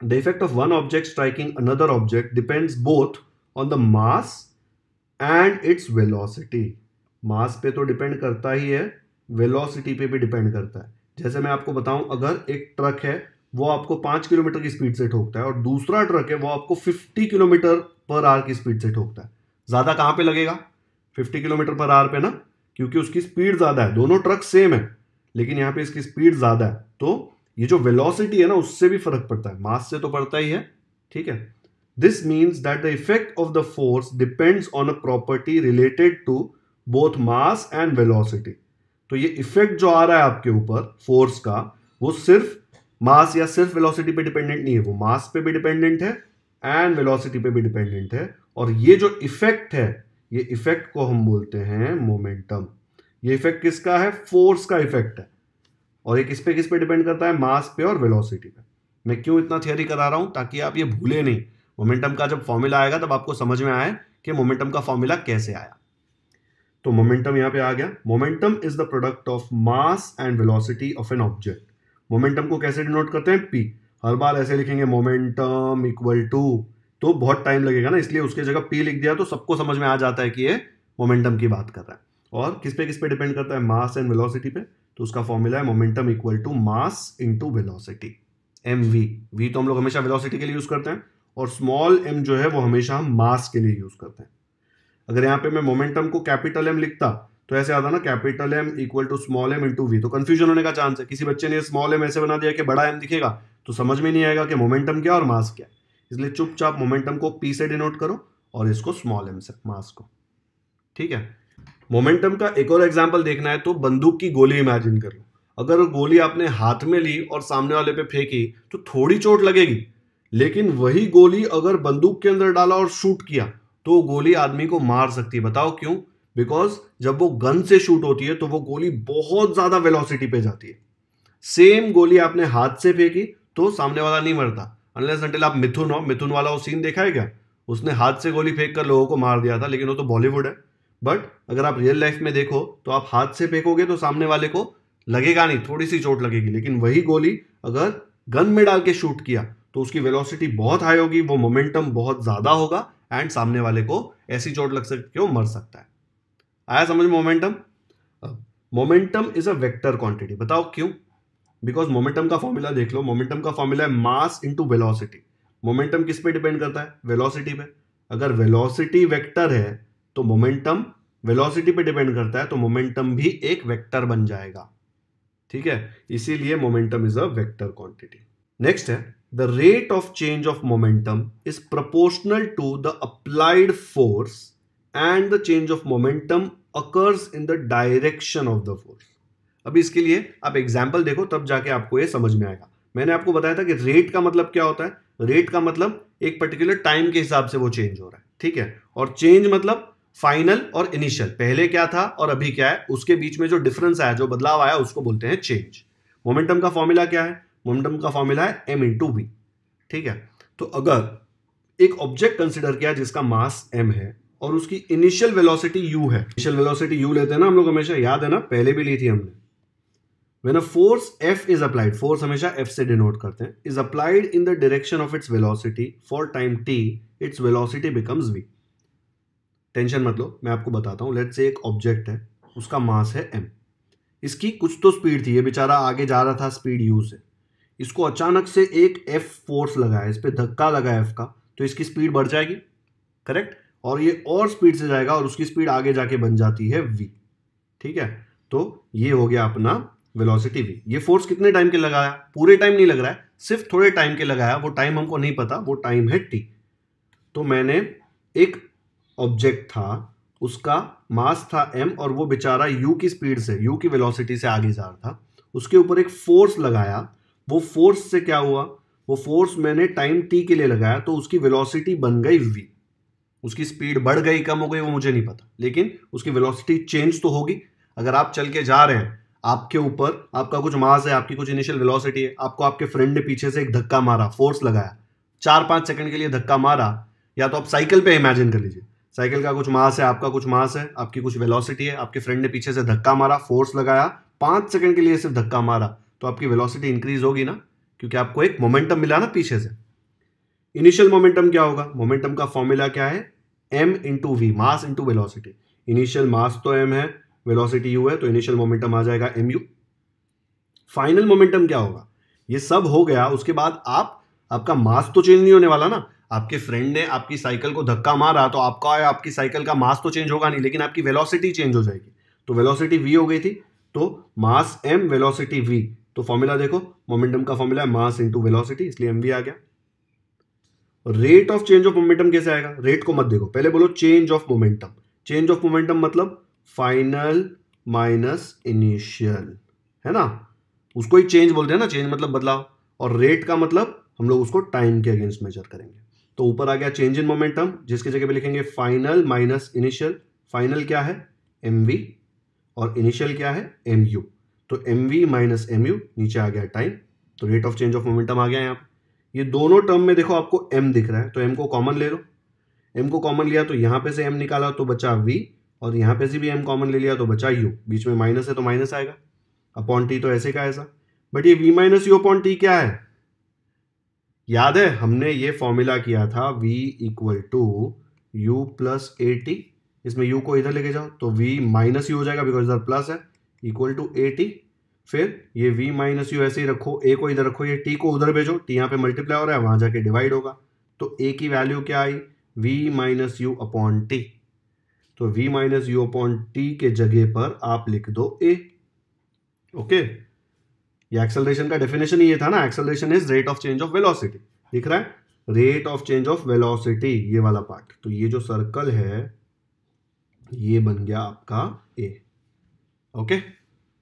the effect of one object striking another object depends both on the mass and its velocity. मास पे तो डिपेंड करता ही है velocity पे भी डिपेंड करता है जैसे मैं आपको बताऊं अगर एक ट्रक है वो आपको पांच किलोमीटर की स्पीड से ठोकता है और दूसरा ट्रक है वो आपको फिफ्टी किलोमीटर पर आर की स्पीड से ठोकता है ज़्यादा कहां पे लगेगा फिफ्टी किलोमीटर पर आर पे ना क्योंकि उसकी स्पीड ज़्यादा है दोनों ट्रक सेम है लेकिन यहां पे इसकी स्पीड ज़्यादा है तो ये जो वेलोसिटी है ना उससे भी फर्क पड़ता है मास से तो पड़ता ही है ठीक है this means that the effect of the force depends on a property related to both mass and velocity तो ये इफेक्ट जो आ रहा है आपके ऊपर फोर्स का वो सिर्फ मास या सिर्फ वेलोसिटी पे डिपेंडेंट नहीं है वो मास पे भी डिपेंडेंट है एंड वेलोसिटी पे भी डिपेंडेंट है और ये जो इफेक्ट है ये इफेक्ट को हम बोलते हैं मोमेंटम ये इफेक्ट किसका है फोर्स का इफेक्ट है और ये किस पे किस पे डिपेंड करता है मास पे और वेलोसिटी पे मैं क्यों इतना थियरी करा रहा हूँ ताकि आप ये भूले नहीं मोमेंटम का जब फॉर्मूला आएगा तब आपको समझ में आए कि मोमेंटम का फॉर्मूला कैसे आया तो मोमेंटम यहाँ पे आ गया momentum is the product of mass and velocity of an object momentum को कैसे डिनोट करते हैं पी हर बार ऐसे लिखेंगे मोमेंटम इक्वल टू तो बहुत टाइम लगेगा ना इसलिए उसके जगह पी लिख दिया तो सबको समझ में आ जाता है कि ये मोमेंटम की बात कर रहा है और किस पे किस पे डिपेंड करता है मास एंड वेलोसिटी पे तो उसका फॉर्मूला है momentum equal to mass into velocity M V V तो हम लोग हमेशा वेलोसिटी के लिए यूज करते हैं और स्मॉल एम जो है वो हमेशा हम मास के लिए यूज करते हैं अगर यहाँ पे मैं मोमेंटम को कैपिटल एम लिखता तो ऐसे आता ना capital M equal to small M into V तो कंफ्यूजन होने का चांस है किसी बच्चे ने स्मॉल एम ऐसे बना दिया कि बड़ा एम दिखेगा तो समझ में नहीं आएगा कि मोमेंटम क्या और मास क्या इसलिए चुपचाप मोमेंटम को पी से डिनोट करो और इसको स्मॉल एम से मास को ठीक है मोमेंटम का एक और एग्जाम्पल देखना है तो बंदूक की गोली इमेजिन कर लो अगर गोली आपने हाथ में ली और सामने वाले पे फेंकी तो थोड़ी चोट लगेगी लेकिन वही गोली अगर बंदूक के अंदर डाला और शूट किया तो वो गोली आदमी को मार सकती है बताओ क्यों बिकॉज जब वो गन से शूट होती है तो वो गोली बहुत ज़्यादा वेलोसिटी पे जाती है सेम गोली आपने हाथ से फेंकी तो सामने वाला नहीं मरता अनलेस अंटिल आप मिथुन हो मिथुन वाला वो सीन देखा है क्या उसने हाथ से गोली फेंक कर लोगों को मार दिया था लेकिन वो तो बॉलीवुड है बट अगर आप रियल लाइफ में देखो तो आप हाथ से फेंकोगे तो सामने वाले को लगेगा नहीं थोड़ी सी चोट लगेगी लेकिन वही गोली अगर गन में डाल के शूट किया तो उसकी वेलोसिटी बहुत हाई होगी वो मोमेंटम बहुत ज़्यादा होगा एंड सामने वाले को ऐसी चोट लग सकती है वो मर सकता है आया समझ momentum momentum is a vector quantity बताओ क्यों बिकॉज मोमेंटम का फॉर्मूला देख लो मोमेंटम का फॉर्मूला है मास इंटू वेलोसिटी मोमेंटम किस पे डिपेंड करता है वेलोसिटी पे अगर वेलोसिटी वेक्टर है तो मोमेंटम वेलोसिटी पे डिपेंड करता है तो मोमेंटम भी एक वेक्टर बन जाएगा ठीक है इसीलिए momentum is a vector quantity next है the rate of change of momentum is proportional to the applied force and the change of momentum occurs in the direction of the force अब इसके लिए आप एग्जाम्पल देखो तब जाके आपको ये समझ में आएगा मैंने आपको बताया था कि रेट का मतलब क्या होता है रेट का मतलब एक पर्टिकुलर टाइम के हिसाब से वो चेंज हो रहा है ठीक है और चेंज मतलब फाइनल और इनिशियल पहले क्या था और अभी क्या है उसके बीच में जो डिफरेंस आया जो बदलाव आया उसको बोलते हैं चेंज मोमेंटम का फॉर्मूला क्या है मोमेंटम का फॉर्मूला है एम इन टू वी ठीक है तो अगर एक ऑब्जेक्ट कंसिडर किया जिसका मास एम है और उसकी इनिशियल वेलोसिटी यू है इनिशियल वेलोसिटी यू लेते हैं ना हम लोग हमेशा याद है ना पहले भी ली थी हमने when a force F is applied force हमेशा एफ से डिनोट करते हैं is applied in the direction of its velocity for time T its velocity becomes V tension मत लो मैं आपको बताता हूँ लेट से एक ऑब्जेक्ट है उसका मास है एम इसकी कुछ तो स्पीड थी ये बेचारा आगे जा रहा था स्पीड यू से इसको अचानक से एक एफ फोर्स लगाया इस पर धक्का लगा एफ का तो इसकी स्पीड बढ़ जाएगी करेक्ट और ये और स्पीड से जाएगा और उसकी स्पीड आगे जाके बन जाती है वी ठीक है तो ये हो गया अपना वेलोसिटी वी ये फोर्स कितने टाइम के लगाया पूरे टाइम नहीं लग रहा है सिर्फ थोड़े टाइम के लगाया वो टाइम हमको नहीं पता वो टाइम है टी तो मैंने एक ऑब्जेक्ट था उसका मास था एम और वो बेचारा यू की स्पीड से यू की वेलोसिटी से आगे जा रहा था उसके ऊपर एक फोर्स लगाया वो फोर्स से क्या हुआ वो फोर्स मैंने टाइम टी के लिए लगाया तो उसकी वेलोसिटी बन गई वी उसकी स्पीड बढ़ गई कम हो गई वो मुझे नहीं पता लेकिन उसकी वेलोसिटी चेंज तो होगी अगर आप चल के जा रहे हैं आपके ऊपर आपका कुछ मास है आपकी कुछ इनिशियल वेलोसिटी है आपको आपके फ्रेंड ने पीछे से एक धक्का मारा फोर्स लगाया चार पांच सेकंड के लिए धक्का मारा या तो आप साइकिल पे इमेजिन कर लीजिए साइकिल का कुछ मास है आपका कुछ मास है आपकी कुछ वेलोसिटी है आपके फ्रेंड ने पीछे से धक्का मारा फोर्स लगाया पांच सेकंड के लिए सिर्फ धक्का मारा तो आपकी वेलोसिटी इंक्रीज होगी ना क्योंकि आपको एक मोमेंटम मिला ना पीछे से इनिशियल मोमेंटम क्या होगा मोमेंटम का फॉर्मूला क्या है M into V mass into velocity initial mass तो एम है वेलॉसिटी यू है तो इनिशियल मोमेंटम आ जाएगा एम यू फाइनल मोमेंटम क्या होगा ये सब हो गया उसके बाद आप आपका मास तो चेंज नहीं होने वाला ना आपके फ्रेंड ने आपकी साइकिल को धक्का मारा तो आपका आपकी साइकिल का मास तो चेंज होगा नहीं लेकिन आपकी वेलोसिटी चेंज हो जाएगी तो वेलोसिटी वी हो गई थी तो मास एम वेलोसिटी वी तो फॉर्मूला देखो मोमेंटम का फॉर्मूला है मास इंटू वेलोसिटी इसलिए एम वी आ गया rate of change of momentum कैसे आएगा रेट को मत देखो पहले बोलो change of momentum change of momentum मतलब फाइनल माइनस इनिशियल है ना उसको ही चेंज बोलते हैं ना चेंज मतलब बदलाव और रेट का मतलब हम लोग उसको टाइम के अगेंस्ट मेजर करेंगे तो ऊपर आ गया चेंज इन मोमेंटम जिसकी जगह पे लिखेंगे फाइनल माइनस इनिशियल फाइनल क्या है एम और इनिशियल क्या है एम तो एम वी माइनस एम नीचे आ गया टाइम तो rate of change of momentum आ गया यहाँ ये दोनों टर्म में देखो आपको एम दिख रहा है तो एम को कॉमन ले लो एम को कॉमन लिया तो यहाँ पे से एम निकाला तो बचा वी और यहाँ पे से भी एम कॉमन ले लिया तो बचा यू बीच में माइनस है तो माइनस आएगा अपॉन टी तो ऐसे का ऐसा बट ये V minus you upon T क्या है याद है हमने ये फॉर्मूला किया था v equal to you plus A T इसमें u को इधर लेके जाओ तो v माइनस यू हो जाएगा बिकॉज इधर प्लस है इक्वल टू ए टी फिर ये v माइनस यू ऐसे ही रखो a को इधर रखो ये t को उधर भेजो t यहाँ पे मल्टीप्लाई हो रहा है वहाँ जाके डिवाइड होगा तो a की वैल्यू क्या आई v minus you upon T तो v minus you upon T के जगह पर आप लिख दो a ओके okay? ये एक्सेलरेशन का डेफिनेशन ये था ना acceleration is rate of change of velocity दिख रहा है rate of change of velocity ये वाला पार्ट तो ये जो सर्कल है ये बन गया आपका ए ओके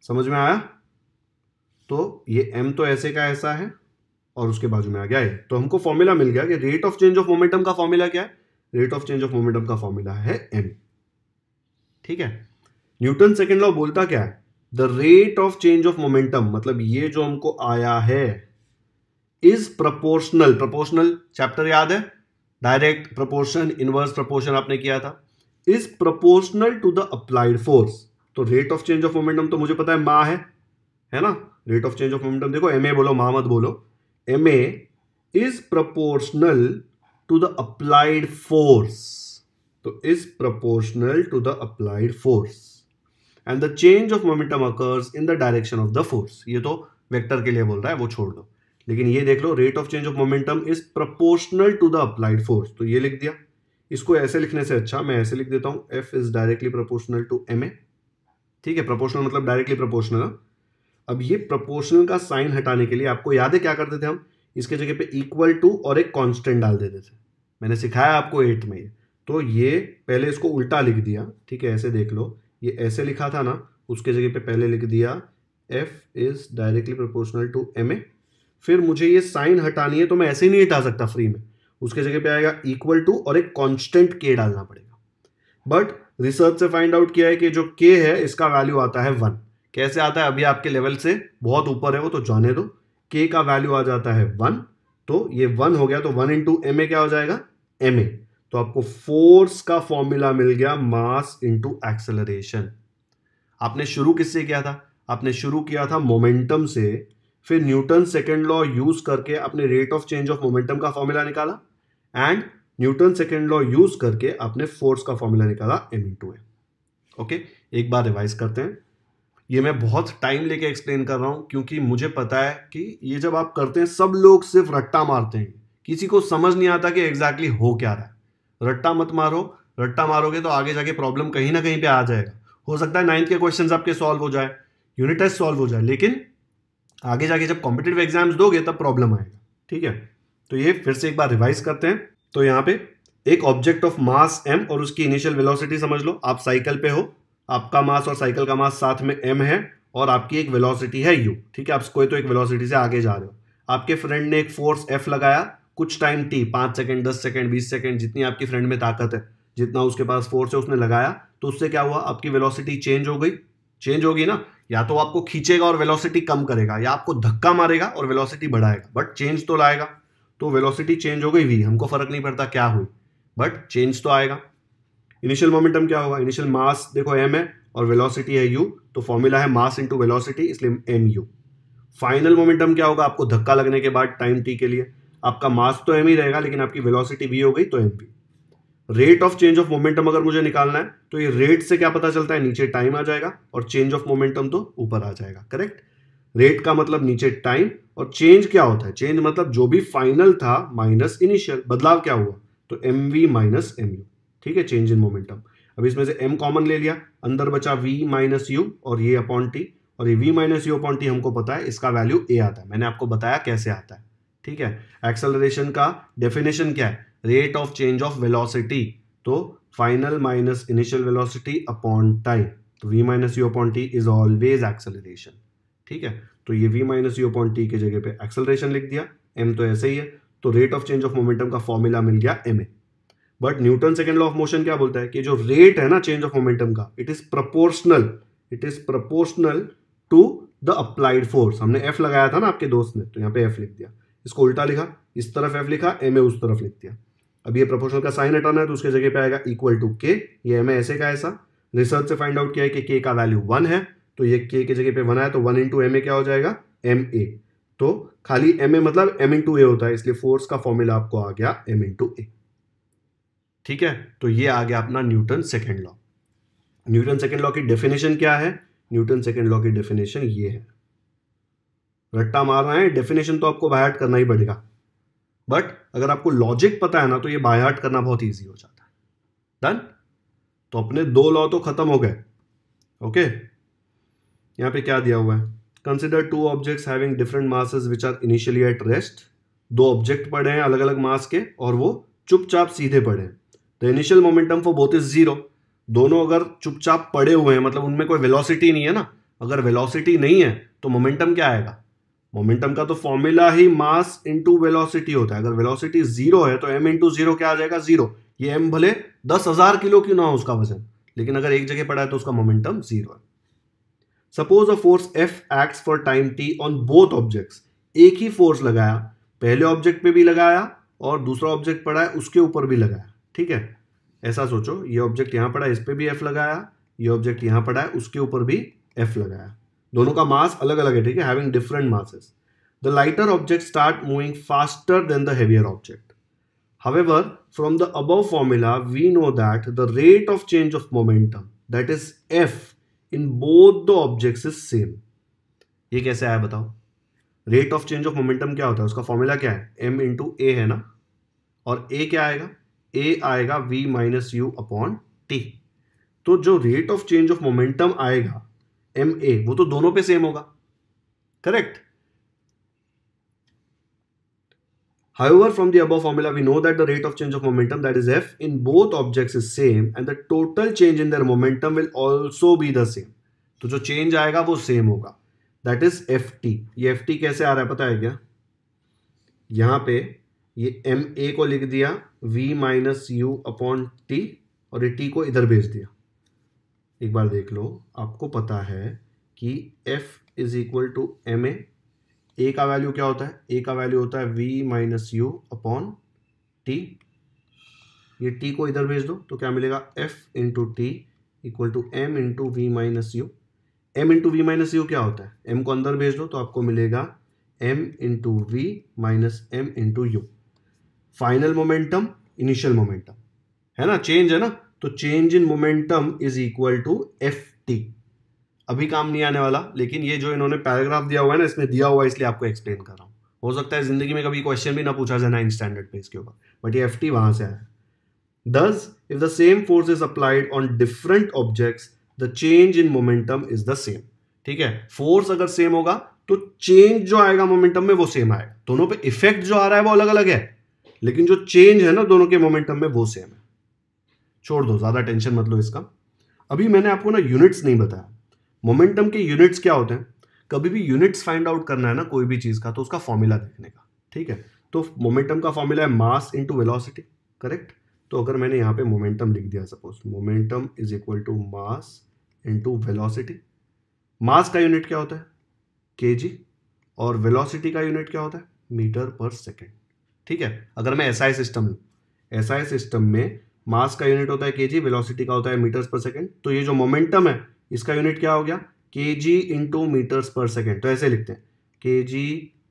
समझ में आया तो ये एम तो ऐसे का ऐसा है और उसके बाजू में आ गया ए तो हमको फॉर्मूला मिल गया कि rate of change of momentum का फॉर्मूला क्या है rate of change of momentum का फॉर्मूला है एम ठीक है न्यूटन सेकेंड लॉ बोलता क्या है the rate of change of momentum मतलब ये जो हमको आया है इज प्रपोर्शनल प्रपोर्शनल चैप्टर याद है डायरेक्ट प्रपोर्शन इनवर्स प्रपोर्शन आपने किया था is proportional to the applied force तो rate of change of momentum तो मुझे पता है मा है है ना rate of change of momentum देखो एम ए बोलो मा मत बोलो M A is proportional to the applied force तो is proportional to the applied force and the change of momentum occurs in the direction of the force ये तो vector के लिए बोल रहा है वो छोड़ दो लेकिन ये देख लो rate of change of momentum is proportional to the applied force तो ये लिख दिया इसको ऐसे लिखने से अच्छा मैं ऐसे लिख देता हूँ F is directly proportional to M A ठीक है प्रपोर्शनल मतलब डायरेक्टली हाँ। प्रपोर्शनल अब ये प्रपोर्शनल का साइन हटाने के लिए आपको याद है क्या करते थे हम इसके जगह पे इक्वल टू और एक कांस्टेंट डाल देते थे मैंने सिखाया आपको एट्थ में तो ये पहले इसको उल्टा लिख दिया ठीक है ऐसे देख लो ये ऐसे लिखा था ना उसके जगह पे पहले लिख दिया F is directly proportional to M A फिर मुझे ये साइन हटानी है तो मैं ऐसे ही नहीं हटा सकता फ्री में उसके जगह पे आएगा इक्वल टू और एक कॉन्स्टेंट के डालना पड़ेगा बट रिसर्च से फाइंड आउट किया है कि जो के है इसका वैल्यू आता है वन कैसे आता है अभी आपके लेवल से बहुत ऊपर है वो तो जाने दो के का वैल्यू आ जाता है वन तो ये वन हो गया तो वन इंटू एम ए क्या हो जाएगा एम ए तो आपको फोर्स का फॉर्मूला मिल गया मास इंटू एक्सेलरेशन आपने शुरू किससे किया था आपने शुरू किया था मोमेंटम से फिर न्यूटन सेकेंड लॉ यूज करके अपने rate of change of momentum का फॉर्मूला निकाला and Newton second law use करके अपने फोर्स का फॉर्मूला निकाला M into M okay एक बार रिवाइज करते हैं ये मैं बहुत टाइम लेके एक्सप्लेन कर रहा हूँ क्योंकि मुझे पता है कि ये जब आप करते हैं सब लोग सिर्फ रट्टा मारते हैं किसी को समझ नहीं आता कि एग्जैक्टली exactly हो क्या रहा है रट्टा मत मारो रट्टा मारोगे तो आगे जाके प्रॉब्लम कहीं ना कहीं पे आ जाएगा हो सकता है नाइन्थ के क्वेश्चंस आपके सॉल्व हो जाए यूनिट टेस्ट सॉल्व हो जाए लेकिन आगे जाके जब कॉम्पिटेटिव एग्जाम्स दोगे तब प्रॉब्लम आएगा ठीक है तो ये फिर से एक बार रिवाइज करते हैं तो यहाँ पे एक ऑब्जेक्ट ऑफ मास एम और उसकी इनिशियल वेलोसिटी समझ लो आप साइकिल पे हो आपका मास और साइकिल का मास साथ में एम है और आपकी एक वेलोसिटी है यू ठीक है आप कोई तो एक वेलोसिटी से आगे जा रहे हो आपके फ्रेंड ने एक फोर्स एफ लगाया कुछ टाइम टी पाँच सेकेंड दस सेकेंड बीस सेकेंड जितनी आपकी फ्रेंड में ताकत है जितना उसके पास फोर्स है उसने लगाया तो उससे क्या हुआ आपकी वेलोसिटी चेंज हो गई चेंज होगी ना या तो आपको खींचेगा और वेलोसिटी कम करेगा या आपको धक्का मारेगा और वेलोसिटी बढ़ाएगा बट चेंज तो लाएगा तो वेलोसिटी चेंज हो गई भी हमको फर्क नहीं पड़ता क्या हुई बट चेंज तो आएगा इनिशियल मोमेंटम क्या होगा इनिशियल मास देखो एम है और वेलोसिटी है यू तो फॉर्मूला है मास इंटू वेलोसिटी इसलिए एम यू फाइनल मोमेंटम क्या होगा आपको धक्का लगने के बाद टाइम टी के लिए आपका मास तो एम ही रहेगा लेकिन आपकी वेलोसिटी वी हो गई तो M P rate of change of momentum अगर मुझे निकालना है तो ये रेट से क्या पता चलता है नीचे टाइम आ जाएगा और चेंज ऑफ मोमेंटम तो ऊपर आ जाएगा करेक्ट रेट का मतलब नीचे टाइम और चेंज क्या होता है चेंज मतलब जो भी फाइनल था माइनस इनिशियल बदलाव क्या हुआ तो M V minus M U ठीक है चेंज इन मोमेंटम अब इसमें से एम कॉमन ले लिया अंदर बचा वी माइनस यू और ये अपॉन टी और ये V minus you upon T हमको पता है इसका वैल्यू ए आता है मैंने आपको बताया कैसे आता है ठीक है एक्सेलरेशन का डेफिनेशन क्या है rate of change of velocity तो final minus initial velocity upon time तो we minus you upon T is always acceleration ठीक है तो ये V minus you upon T की जगह पे एक्सेलरेशन लिख दिया एम तो ऐसे ही है तो rate of change of momentum का फॉर्मूला मिल गया M A but Newton second law of motion क्या बोलता है कि जो रेट है ना चेंज ऑफ मोमेंटम का it is proportional it is proportional to the applied force हमने एफ लगाया था ना आपके दोस्त ने तो यहाँ पे एफ लिख दिया इसको उल्टा लिखा इस तरफ एफ लिखा एम ए उस तरफ लिख दिया अब ये प्रोपोर्शनल का साइन हटाना है तो उसके जगह पे आएगा इक्वल टू के ये एम ए ऐसे का ऐसा रिसर्च से फाइंड आउट किया है कि के का वैल्यू वन है तो ये के के जगह पे वन आया तो वन इंटू एम ए क्या हो जाएगा एम ए तो खाली एम ए मतलब एम इंटू ए होता है इसलिए फोर्स का फॉर्मूला आपको आ गया एम इंटू ए ठीक है तो ये आ गया अपना Newton second law Newton second law की डेफिनेशन क्या है न्यूटन सेकेंड लॉ की डेफिनेशन ये है रट्टा मार रहे हैं डेफिनेशन तो आपको बाय करना ही पड़ेगा बट अगर आपको लॉजिक पता है ना तो ये बाय करना बहुत ईजी हो जाता है डन तो अपने दो लॉ तो खत्म हो गए ओके यहाँ पे क्या दिया हुआ है consider two objects having different masses which are initially at rest दो ऑब्जेक्ट पड़े हैं अलग अलग मास के और वो चुपचाप सीधे पड़े हैं the initial momentum for both is zero दोनों अगर चुपचाप पड़े हुए हैं मतलब उनमें कोई वेलोसिटी नहीं है ना अगर वेलोसिटी नहीं है तो मोमेंटम क्या आएगा मोमेंटम का तो फॉर्मूला ही मास इंटू वेलोसिटी होता है अगर वेलोसिटी जीरो है तो एम इंटू जीरो क्या आ जाएगा जीरो ये एम भले दस हजार किलो क्यों ना हो उसका वजन लेकिन अगर एक जगह पड़ा है तो उसका मोमेंटम जीरो है suppose a force F act for time T on both objects एक ही फोर्स लगाया पहले ऑब्जेक्ट पे भी लगाया और दूसरा ऑब्जेक्ट पड़ा है उसके ऊपर भी लगाया ठीक है ऐसा सोचो ये ऑब्जेक्ट यहाँ पड़ा है इस पर भी एफ लगाया ये ऑब्जेक्ट यहां पड़ा है उसके ऊपर भी एफ लगाया दोनों का मास अलग अलग है ठीक है having different masses the lighter object start moving faster than the heavier object however from the above formula we know that the rate of change of momentum that is F in both the objects is same ये कैसे आया बताओ rate of change of momentum क्या होता है उसका formula क्या है एम इंटू ए है ना और ए क्या आएगा ए आएगा V minus you upon T तो जो rate of change of momentum आएगा एम ए वो तो दोनों पे सेम होगा correct However, from the above formula, we know that the rate of change of momentum that is F in both objects is same and the total change in their momentum will also be the same. तो जो change आएगा वो same होगा. That is Ft. ये Ft कैसे आ रहा है पता है क्या यहाँ पे ये ma को लिख दिया v minus you upon T और ये t को इधर भेज दिया एक बार देख लो आपको पता है कि F is equal to M A का वैल्यू क्या होता है ए का वैल्यू होता है V minus you upon T ये टी को इधर भेज दो तो क्या मिलेगा F into T equal to M into we minus U M into we minus U क्या होता है एम को अंदर भेज दो तो आपको मिलेगा M into we minus M into U final momentum initial momentum है ना चेंज है ना तो change in momentum is equal to F T अभी काम नहीं आने वाला लेकिन ये जो इन्होंने पैराग्राफ दिया हुआ है ना इसमें दिया हुआ है इसलिए आपको एक्सप्लेन कर रहा हूँ हो सकता है जिंदगी में कभी क्वेश्चन भी ना पूछा जाए नाइन स्टैंडर्ड पे इसके ऊपर बट ये एफ टी वहां से आया दस if the same force is applied on different objects the change in momentum is the same ठीक है फोर्स अगर सेम होगा तो चेंज जो आएगा मोमेंटम में वो सेम आएगा दोनों पे इफेक्ट जो आ रहा है वो अलग अलग है लेकिन जो चेंज है ना दोनों के मोमेंटम में वो सेम है छोड़ दो ज़्यादा टेंशन मत लो इसका अभी मैंने आपको ना यूनिट्स नहीं बताया मोमेंटम के यूनिट्स क्या होते हैं कभी भी यूनिट्स फाइंड आउट करना है ना कोई भी चीज़ का तो उसका फॉर्मूला देखने का ठीक है तो मोमेंटम का फॉर्मूला है मास इंटू वेलोसिटी करेक्ट तो अगर मैंने यहाँ पे मोमेंटम लिख दिया suppose momentum is equal to mass into velocity mass का यूनिट क्या होता है के और वेलोसिटी का यूनिट क्या होता है मीटर पर सेकेंड ठीक है अगर मैं एस SI सिस्टम लूँ एस SI सिस्टम में मास का यूनिट होता है के जी वेलोसिटी का होता है मीटर्स पर सेकेंड तो ये जो मोमेंटम है इसका यूनिट क्या हो गया K G into meters per second तो ऐसे लिखते हैं के जी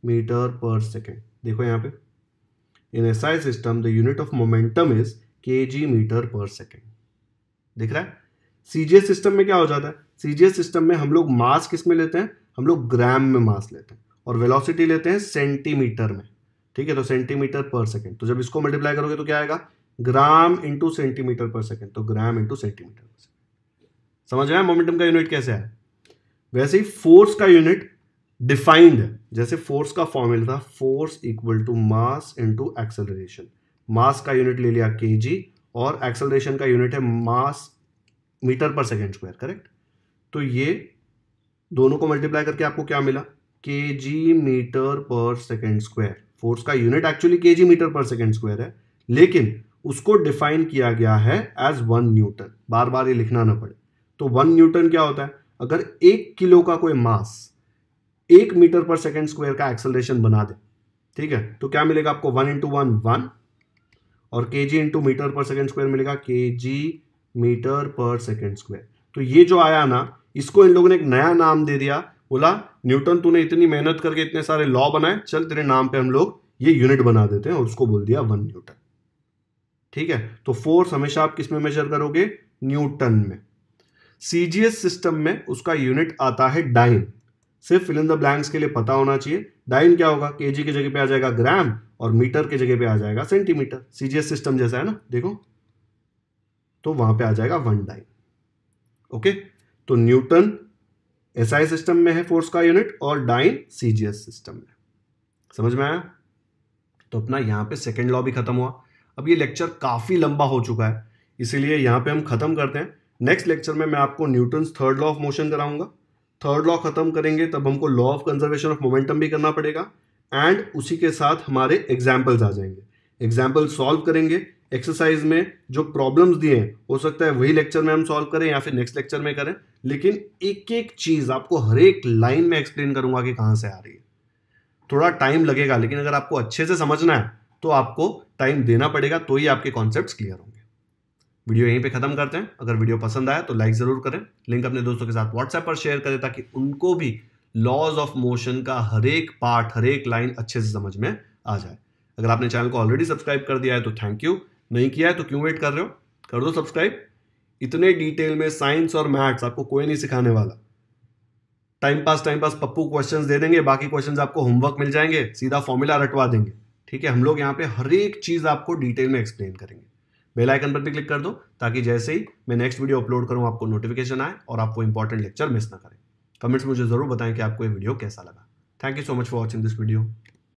मीटर पर सेकेंड देखो यहाँ पे in S I system the unit of momentum is K G meter per second दिख रहा है सीजीएस सिस्टम में क्या हो जाता है सीजीएस सिस्टम में हम लोग मास किस में लेते हैं हम लोग ग्राम में मास लेते हैं और वेलोसिटी लेते हैं सेंटीमीटर में ठीक है तो सेंटीमीटर पर सेकेंड तो जब इसको मल्टीप्लाई करोगे तो क्या आएगा gram into centimeter per second तो gram into centimeter per second समझ रहे हैं मोमेंटम का यूनिट कैसे है वैसे ही फोर्स का यूनिट डिफाइंड है जैसे फोर्स का फॉर्मूला था force equal to mass into acceleration mass का यूनिट ले लिया के और एक्सेलरेशन का यूनिट है mass meter per second square correct तो ये दोनों को मल्टीप्लाई करके आपको क्या मिला K G meter per second square force का unit actually K G meter per second square है लेकिन उसको डिफाइन किया गया है एज वन न्यूटन बार बार ये लिखना ना पड़े तो वन न्यूटन क्या होता है अगर एक किलो का कोई मास एक मीटर पर सेकेंड स्क्वायर का एक्सलेशन बना दे ठीक है तो क्या मिलेगा आपको वन इंटू वन वन और K G into meter per second square मिलेगा K G meter per second square तो ये जो आया ना इसको इन लोगों ने एक नया नाम दे दिया बोला न्यूटन तूने इतनी मेहनत करके इतने सारे लॉ बनाए चल तेरे नाम पे हम लोग ये यूनिट बना देते हैं और उसको बोल दिया वन न्यूटन ठीक है तो फोर्स हमेशा आप किस में मेजर करोगे न्यूटन में सीजीएस सिस्टम में उसका यूनिट आता है डाइन सिर्फ फिल इन द ब्लैंक्स के लिए पता होना चाहिए डाइन क्या होगा केजी की जगह पे आ जाएगा ग्राम और मीटर के जगह पे आ जाएगा सेंटीमीटर सीजीएस सिस्टम जैसा है ना देखो तो वहां पे आ जाएगा वन डाइन ओके तो न्यूटन एसआई सिस्टम में है फोर्स का यूनिट और डाइन सीजीएस सिस्टम में समझ में आया तो अपना यहां पे सेकेंड लॉ भी खत्म हुआ अब ये लेक्चर काफ़ी लंबा हो चुका है इसीलिए यहाँ पे हम ख़त्म करते हैं नेक्स्ट लेक्चर में मैं आपको Newton's third law of motion कराऊंगा थर्ड लॉ खत्म करेंगे तब हमको law of conservation of momentum भी करना पड़ेगा एंड उसी के साथ हमारे एग्जाम्पल्स आ जाएंगे एग्जाम्पल सॉल्व करेंगे एक्सरसाइज में जो प्रॉब्लम्स दिए हैं हो सकता है वही लेक्चर में हम सॉल्व करें या फिर नेक्स्ट लेक्चर में करें लेकिन एक एक चीज़ आपको हर एक लाइन में एक्सप्लेन करूंगा कि कहां से आ रही है थोड़ा टाइम लगेगा लेकिन अगर आपको अच्छे से समझना है तो आपको टाइम देना पड़ेगा तो ही आपके कॉन्सेप्ट क्लियर होंगे वीडियो यहीं पे खत्म करते हैं अगर वीडियो पसंद आया तो लाइक ज़रूर करें लिंक अपने दोस्तों के साथ व्हाट्सएप पर शेयर करें ताकि उनको भी लॉज ऑफ मोशन का हर एक पार्ट हर एक लाइन अच्छे से समझ में आ जाए अगर आपने चैनल को ऑलरेडी सब्सक्राइब कर दिया है तो थैंक यू नहीं किया है तो क्यों वेट कर रहे हो कर दो सब्सक्राइब इतने डिटेल में साइंस और मैथ्स आपको कोई नहीं सिखाने वाला time pass time pass Pappu questions दे देंगे बाकी क्वेश्चंस आपको होमवर्क मिल जाएंगे सीधा फॉर्मूला रटवा देंगे ठीक है हम लोग यहाँ पे हर एक चीज़ आपको डिटेल में एक्सप्लेन करेंगे बेल आइकन पर भी क्लिक कर दो ताकि जैसे ही मैं नेक्स्ट वीडियो अपलोड करूँ आपको नोटिफिकेशन आए और आपको इंपॉर्टेंट लेक्चर मिस ना करें कमेंट्स मुझे ज़रूर बताएं कि आपको ये वीडियो कैसा लगा thank you so much for watching this video